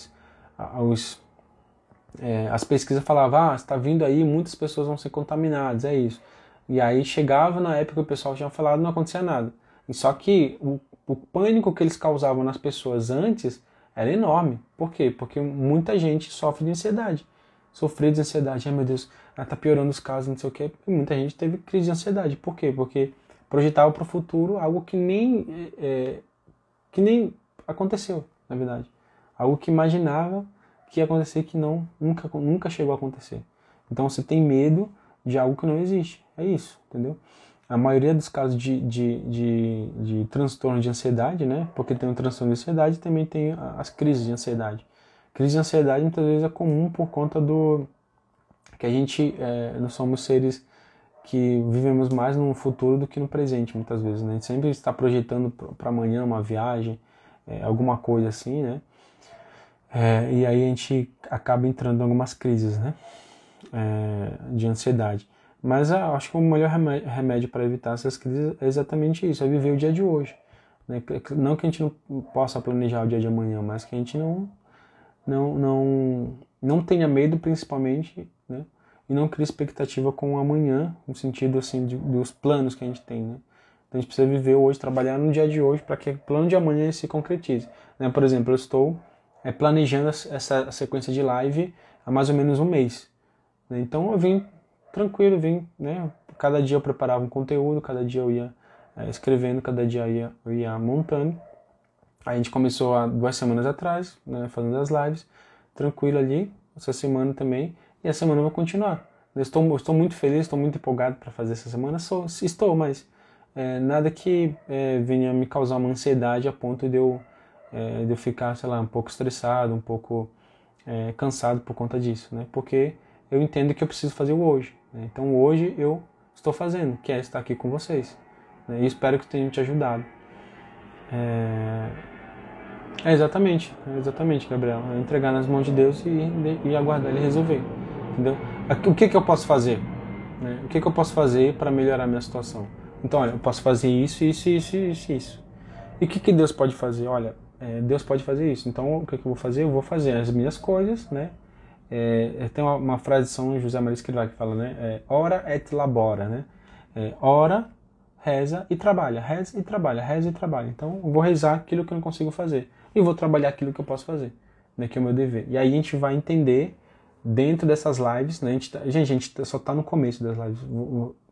é, as pesquisas falavam, ah, está vindo aí, muitas pessoas vão ser contaminadas, é isso. E aí chegava na época que o pessoal tinha falado não acontecia nada. E só que o, o pânico que eles causavam nas pessoas antes era enorme. Por quê? Porque muita gente sofre de ansiedade. sofreu de ansiedade, ai meu Deus, tá piorando os casos, não sei o quê. E muita gente teve crise de ansiedade. Por quê? Porque projetava para o futuro algo que nem, é, é, que nem aconteceu, na verdade. Algo que imaginava que ia acontecer que não nunca, nunca chegou a acontecer. Então você tem medo de algo que não existe. É isso, entendeu? A maioria dos casos de, de, de, de transtorno de ansiedade, né? Porque tem um transtorno de ansiedade, também tem as crises de ansiedade. Crise de ansiedade muitas vezes é comum por conta do que a gente, é, nós somos seres que vivemos mais no futuro do que no presente, muitas vezes, né? A gente sempre está projetando para amanhã uma viagem, é, alguma coisa assim, né? É, e aí a gente acaba entrando em algumas crises, né? é, de ansiedade. Mas ah, acho que o melhor remédio para evitar essas crises é exatamente isso, é viver o dia de hoje. Né? Não que a gente não possa planejar o dia de amanhã, mas que a gente não não não não tenha medo principalmente, né? E não crie expectativa com o amanhã, no sentido assim de, dos planos que a gente tem, né? Então a gente precisa viver hoje, trabalhar no dia de hoje para que o plano de amanhã se concretize. Né? Por exemplo, eu estou é, planejando essa sequência de live há mais ou menos um mês. Né? Então eu vim tranquilo, vim, né? Cada dia eu preparava um conteúdo, cada dia eu ia é, escrevendo, cada dia eu ia, eu ia montando. a gente começou há duas semanas atrás, né, fazendo as lives, tranquilo ali, essa semana também, e a semana vai vou continuar. Eu estou, eu estou muito feliz, estou muito empolgado para fazer essa semana, sou, estou, mas é, nada que é, venha me causar uma ansiedade a ponto de eu, é, de eu ficar, sei lá, um pouco estressado, um pouco é, cansado por conta disso, né? Porque eu entendo que eu preciso fazer o hoje. Né? Então hoje eu estou fazendo, que é estar aqui com vocês. Né? E espero que tenha te ajudado. É... é exatamente, é exatamente, Gabriel. É entregar nas mãos de Deus e, e aguardar Ele resolver. Entendeu? O que, que eu posso fazer? Né? O que, que eu posso fazer para melhorar a minha situação? Então, olha, eu posso fazer isso, isso, isso, isso, isso. E o que, que Deus pode fazer? Olha, é, Deus pode fazer isso. Então, o que, que eu vou fazer? Eu vou fazer as minhas coisas, né? É, é, tem uma, uma, frase de São José Maria Escrivá que fala, né? É, ora et labora, né? É, ora, reza e trabalha, reza e trabalha, reza e trabalha. Então, eu vou rezar aquilo que eu não consigo fazer e vou trabalhar aquilo que eu posso fazer, né? Que é o meu dever. E aí a gente vai entender dentro dessas lives, né? A gente, tá, gente, a gente tá, só está no começo das lives.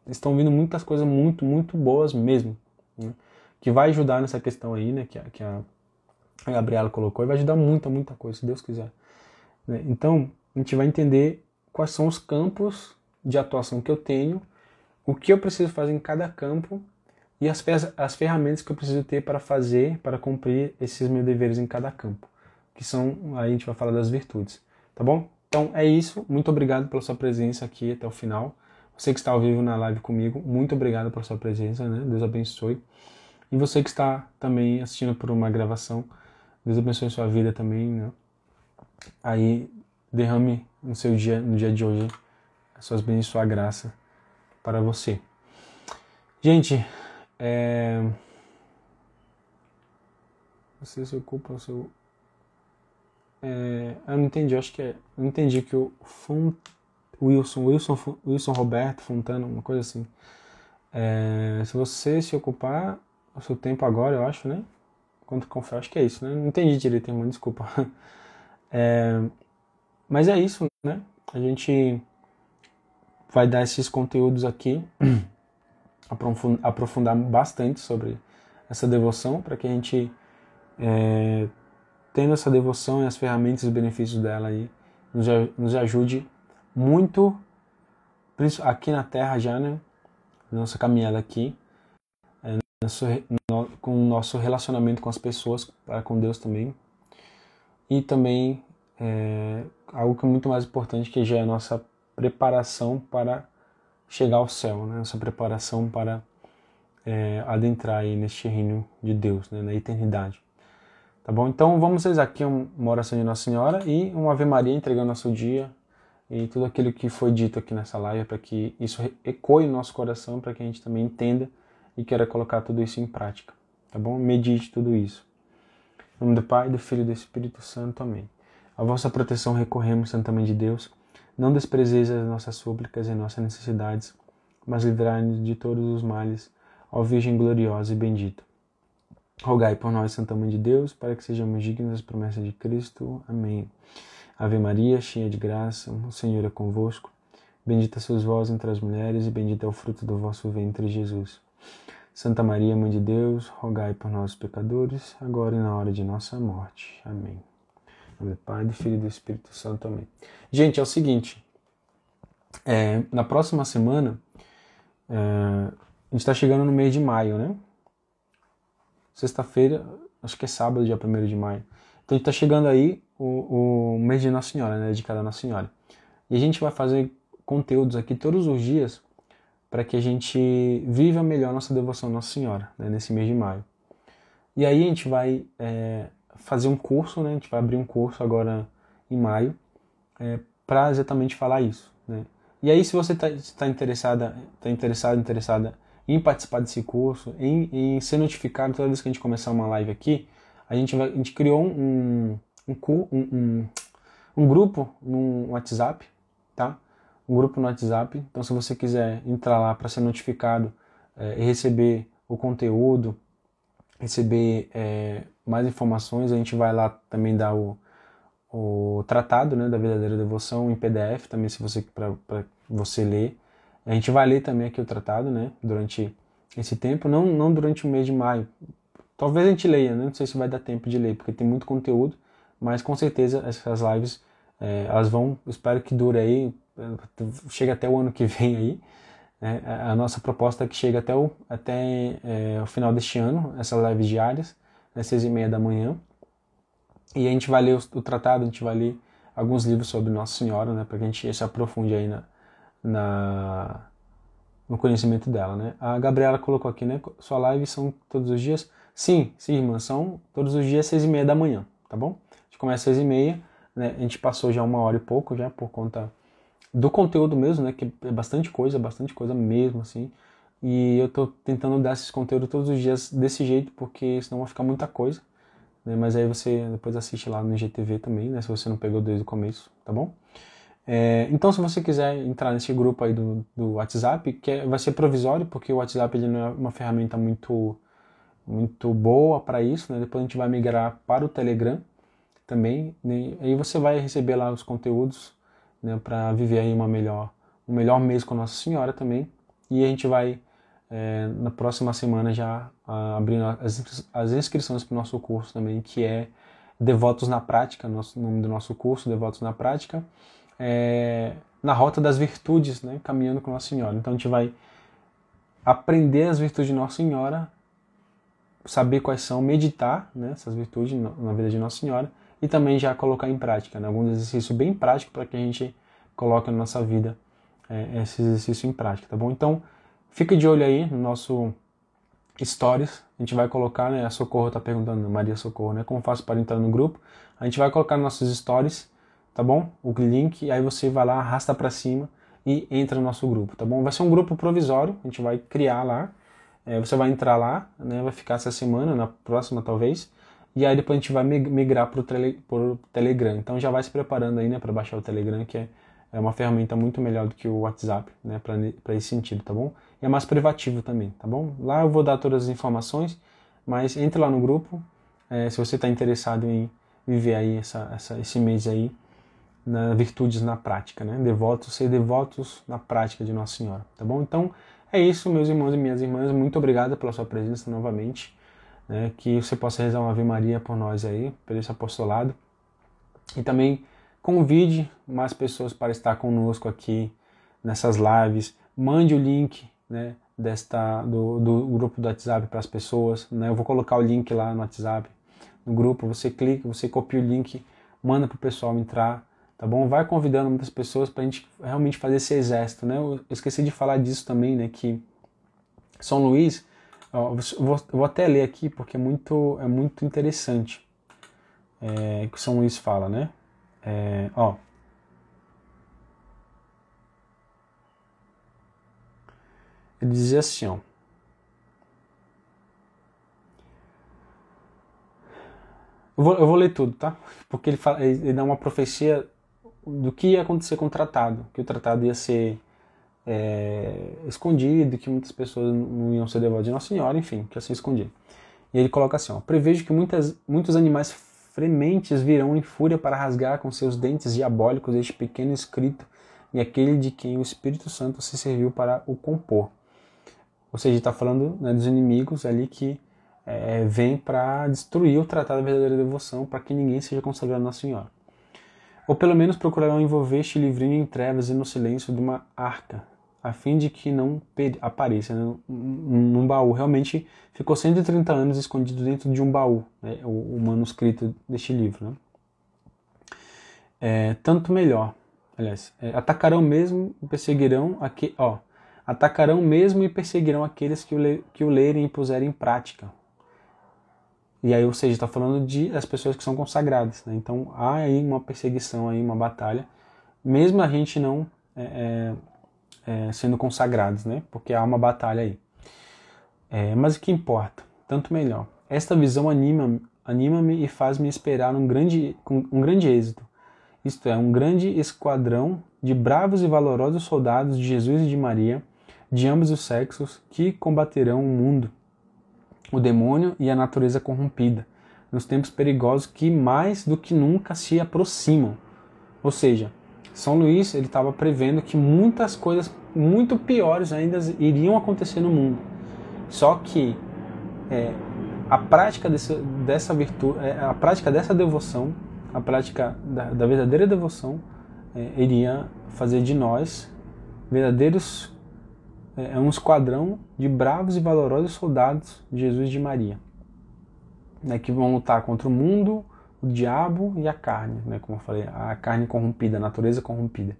Estão vindo muitas coisas muito, muito boas mesmo, né? que vai ajudar nessa questão aí, né? Que a, que a Gabriela colocou e vai ajudar muita, muita coisa, se Deus quiser. Né. Então, a gente vai entender quais são os campos de atuação que eu tenho, o que eu preciso fazer em cada campo e as, as ferramentas que eu preciso ter para fazer, para cumprir esses meus deveres em cada campo, que são, aí a gente vai falar das virtudes, tá bom? Então é isso, muito obrigado pela sua presença aqui até o final. Você que está ao vivo na live comigo, muito obrigado pela sua presença, né? Deus abençoe. E você que está também assistindo por uma gravação, Deus abençoe sua vida também, né? Aí derrame no seu dia, no dia de hoje, as suas bênçãos, sua graça para você. Gente, é... você se ocupa o seu. É... Eu não entendi, eu acho que é. Eu não entendi que o Fon... Wilson, Wilson, Wilson Roberto Fontana, uma coisa assim. É... Se você se ocupar o seu tempo agora, eu acho, né? Quanto confio, acho que é isso, né? Não entendi direito, irmão, desculpa. É, mas é isso, né? A gente vai dar esses conteúdos aqui, aprofundar bastante sobre essa devoção, para que a gente, é, tendo essa devoção e as ferramentas e benefícios dela aí, nos, nos ajude muito, aqui na Terra já, né? Nossa caminhada aqui, é, nosso, no, com o nosso relacionamento com as pessoas, com Deus também, e também é, algo que é muito mais importante, que já é a nossa preparação para chegar ao céu, né? Nossa preparação para é, adentrar aí neste reino de Deus, né? na eternidade. Tá bom? Então vamos fazer aqui uma oração de Nossa Senhora e uma Ave Maria entregando nosso dia e tudo aquilo que foi dito aqui nessa live para que isso ecoe no nosso coração, para que a gente também entenda e queira colocar tudo isso em prática. Tá bom? Medite tudo isso. Em nome do Pai, do Filho e do Espírito Santo. Amém. A vossa proteção recorremos, Santa Mãe de Deus. Não desprezeis as nossas súplicas e nossas necessidades, mas livrai-nos de todos os males, ó Virgem gloriosa e bendita. Rogai por nós, Santa Mãe de Deus, para que sejamos dignos das promessas de Cristo. Amém. Ave Maria, cheia de graça, o Senhor é convosco. Bendita sois vós entre as mulheres, e bendito é o fruto do vosso ventre, Jesus. Santa Maria, Mãe de Deus, rogai por nós, pecadores, agora e na hora de nossa morte. Amém. Pai, do Filho e do Espírito Santo. Amém. Gente, é o seguinte. É, na próxima semana, é, a gente está chegando no mês de maio, né? Sexta-feira, acho que é sábado, dia 1 de maio. Então a gente está chegando aí o, o, mês de Nossa Senhora, né? Dedicado a Nossa Senhora. E a gente vai fazer conteúdos aqui todos os dias para que a gente viva melhor nossa devoção a Nossa Senhora, né? Nesse mês de maio. E aí a gente vai é, fazer um curso, né? A gente vai abrir um curso agora em maio é, para exatamente falar isso, né? E aí, se você está tá interessada, tá interessado, interessada em participar desse curso, em, em, ser notificado toda vez que a gente começar uma live aqui, a gente, vai, a gente criou um, um, um, um grupo no WhatsApp, tá? Um grupo no WhatsApp. Então, se você quiser entrar lá para ser notificado é, e receber o conteúdo, receber é, mais informações, a gente vai lá também dar o, o tratado né, da verdadeira devoção em PDF também se você para você ler. A gente vai ler também aqui o tratado, né, durante esse tempo, não não durante o mês de maio. Talvez a gente leia, né? não sei se vai dar tempo de ler, porque tem muito conteúdo, mas com certeza essas lives é, elas vão, espero que dure aí, é, chegue até o ano que vem aí. Né. a nossa proposta é que chegue até o, até é, o final deste ano, essas lives diárias às seis e meia da manhã. E a gente vai ler o, o tratado, a gente vai ler alguns livros sobre Nossa Senhora, né, para que a gente se aprofunde aí na, na, no conhecimento dela, né. A Gabriela colocou aqui, né, sua live são todos os dias? Sim, sim, irmã, são todos os dias seis e meia da manhã, tá bom? A gente começa às seis e meia, né, a gente passou já uma hora e pouco já por conta do conteúdo mesmo, né, que é bastante coisa, bastante coisa mesmo, assim, e eu tô tentando dar esses conteúdos todos os dias desse jeito, porque senão vai ficar muita coisa. Né? Mas aí você depois assiste lá no GTV também, né? Se você não pegou desde o começo, tá bom? É, então, se você quiser entrar nesse grupo aí do, do WhatsApp, que é, vai ser provisório, porque o WhatsApp ele não é uma ferramenta muito, muito boa para isso, né? Depois a gente vai migrar para o Telegram também, né? aí você vai receber lá os conteúdos, né? Para viver aí uma melhor, um melhor mês com Nossa Senhora também, e a gente vai é, na próxima semana já ah, abrindo as, as inscrições para o nosso curso também, que é Devotos na Prática, nosso, nome do nosso curso, Devotos na Prática, é, na Rota das Virtudes, né, caminhando com Nossa Senhora. Então a gente vai aprender as virtudes de Nossa Senhora, saber quais são, meditar né, essas virtudes na vida de Nossa Senhora e também já colocar em prática, né, algum exercício bem prático para que a gente coloque na nossa vida é, esse exercício em prática, tá bom? Então, Fica de olho aí no nosso Stories. A gente vai colocar, né? A Socorro tá perguntando, Maria Socorro, né? Como faço para entrar no grupo? A gente vai colocar nossos Stories, tá bom? O link, aí você vai lá, arrasta para cima e entra no nosso grupo, tá bom? Vai ser um grupo provisório, a gente vai criar lá. É, você vai entrar lá, né? Vai ficar essa semana, na próxima talvez. E aí depois a gente vai migrar para o Telegram. Então já vai se preparando aí, né, para baixar o Telegram, que é, é uma ferramenta muito melhor do que o WhatsApp, né, para esse sentido, tá bom? e é mais privativo também, tá bom? Lá eu vou dar todas as informações, mas entre lá no grupo, é, se você está interessado em viver aí essa, essa, esse mês aí, na virtudes na prática, né? Devotos, ser devotos na prática de Nossa Senhora, tá bom? Então é isso, meus irmãos e minhas irmãs, muito obrigado pela sua presença novamente, né? Que você possa rezar uma Ave Maria por nós aí, por esse apostolado, e também convide mais pessoas para estar conosco aqui nessas lives, mande o link né, desta, do, do grupo do WhatsApp para as pessoas. Né? Eu vou colocar o link lá no WhatsApp, no grupo. Você clica, você copia o link, manda para o pessoal entrar, tá bom? Vai convidando muitas pessoas para a gente realmente fazer esse exército, né? Eu esqueci de falar disso também, né? Que São Luís, ó, vou, vou até ler aqui porque é muito, é muito interessante é, que São Luís fala, né? É, ó, Ele dizia assim, ó. Eu vou, eu vou ler tudo, tá? Porque ele, fala, ele, dá uma profecia do que ia acontecer com o tratado, que o tratado ia ser é, escondido, que muitas pessoas não iam ser devotas de Nossa Senhora, enfim, que ia ser escondido. E ele coloca assim, ó, prevejo que muitas, muitos animais frementes virão em fúria para rasgar com seus dentes diabólicos este pequeno escrito e aquele de quem o Espírito Santo se serviu para o compor. Ou seja, está falando né, dos inimigos ali que é, vêm para destruir o tratado da verdadeira devoção, para que ninguém seja consagrado à Nossa Senhora. Ou pelo menos procurarão envolver este livrinho em trevas e no silêncio de uma arca, a fim de que não apareça né, num baú. Realmente ficou 130 anos escondido dentro de um baú, né, o, o, manuscrito deste livro. Né? É, tanto melhor. Aliás, é, atacarão mesmo perseguirão aqui? ó, atacarão mesmo e perseguirão aqueles que o, le, que o lerem e puserem em prática. E aí, ou seja, está falando de as pessoas que são consagradas. Né? Então há aí uma perseguição, aí uma batalha, mesmo a gente não é, é, é sendo consagrados, né? porque há uma batalha aí. É, mas o que importa? Tanto melhor. Esta visão anima-me anima e faz-me esperar um grande, um grande êxito. Isto é, um grande esquadrão de bravos e valorosos soldados de Jesus e de Maria, de ambos os sexos que combaterão o mundo, o demônio e a natureza corrompida, nos tempos perigosos que mais do que nunca se aproximam. Ou seja, São Luís ele estava prevendo que muitas coisas muito piores ainda iriam acontecer no mundo. Só que é, a prática desse, dessa virtude, é, a prática dessa devoção, a prática da, da verdadeira devoção, é, iria fazer de nós verdadeiros é, é um esquadrão de bravos e valorosos soldados de Jesus de Maria, né, que vão lutar contra o mundo, o diabo e a carne, né, como eu falei, a carne corrompida, a natureza corrompida,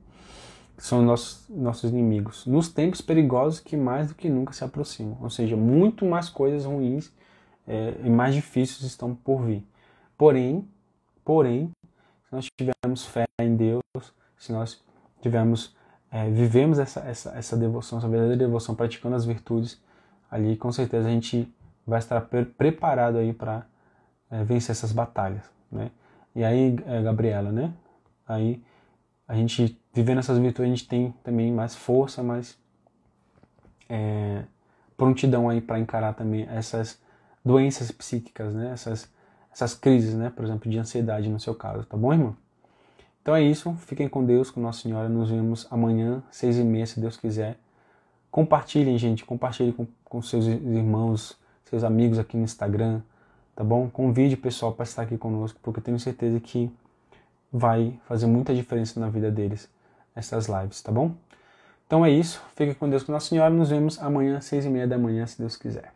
que são nossos, nossos inimigos, nos tempos perigosos que mais do que nunca se aproximam, ou seja, muito mais coisas ruins é, e mais difíceis estão por vir. Porém, porém, se nós tivermos fé em Deus, se nós tivermos é, vivemos essa, essa, essa devoção, essa verdadeira devoção, praticando as virtudes ali, com certeza a gente vai estar preparado aí para é, vencer essas batalhas, né? E aí, é, Gabriela, né? Aí a gente vivendo essas virtudes, a gente tem também mais força, mais é, prontidão aí para encarar também essas doenças psíquicas, né? Essas, essas crises, né? Por exemplo, de ansiedade no seu caso, tá bom, irmão? Então é isso. Fiquem com Deus, com Nossa Senhora. Nos vemos amanhã, seis e meia, se Deus quiser. Compartilhem, gente. Compartilhem com, com seus irmãos, seus amigos aqui no Instagram, tá bom? Convide o pessoal para estar aqui conosco, porque eu tenho certeza que vai fazer muita diferença na vida deles essas lives, tá bom? Então é isso. Fiquem com Deus, com Nossa Senhora. Nos vemos amanhã, seis e meia da manhã, se Deus quiser.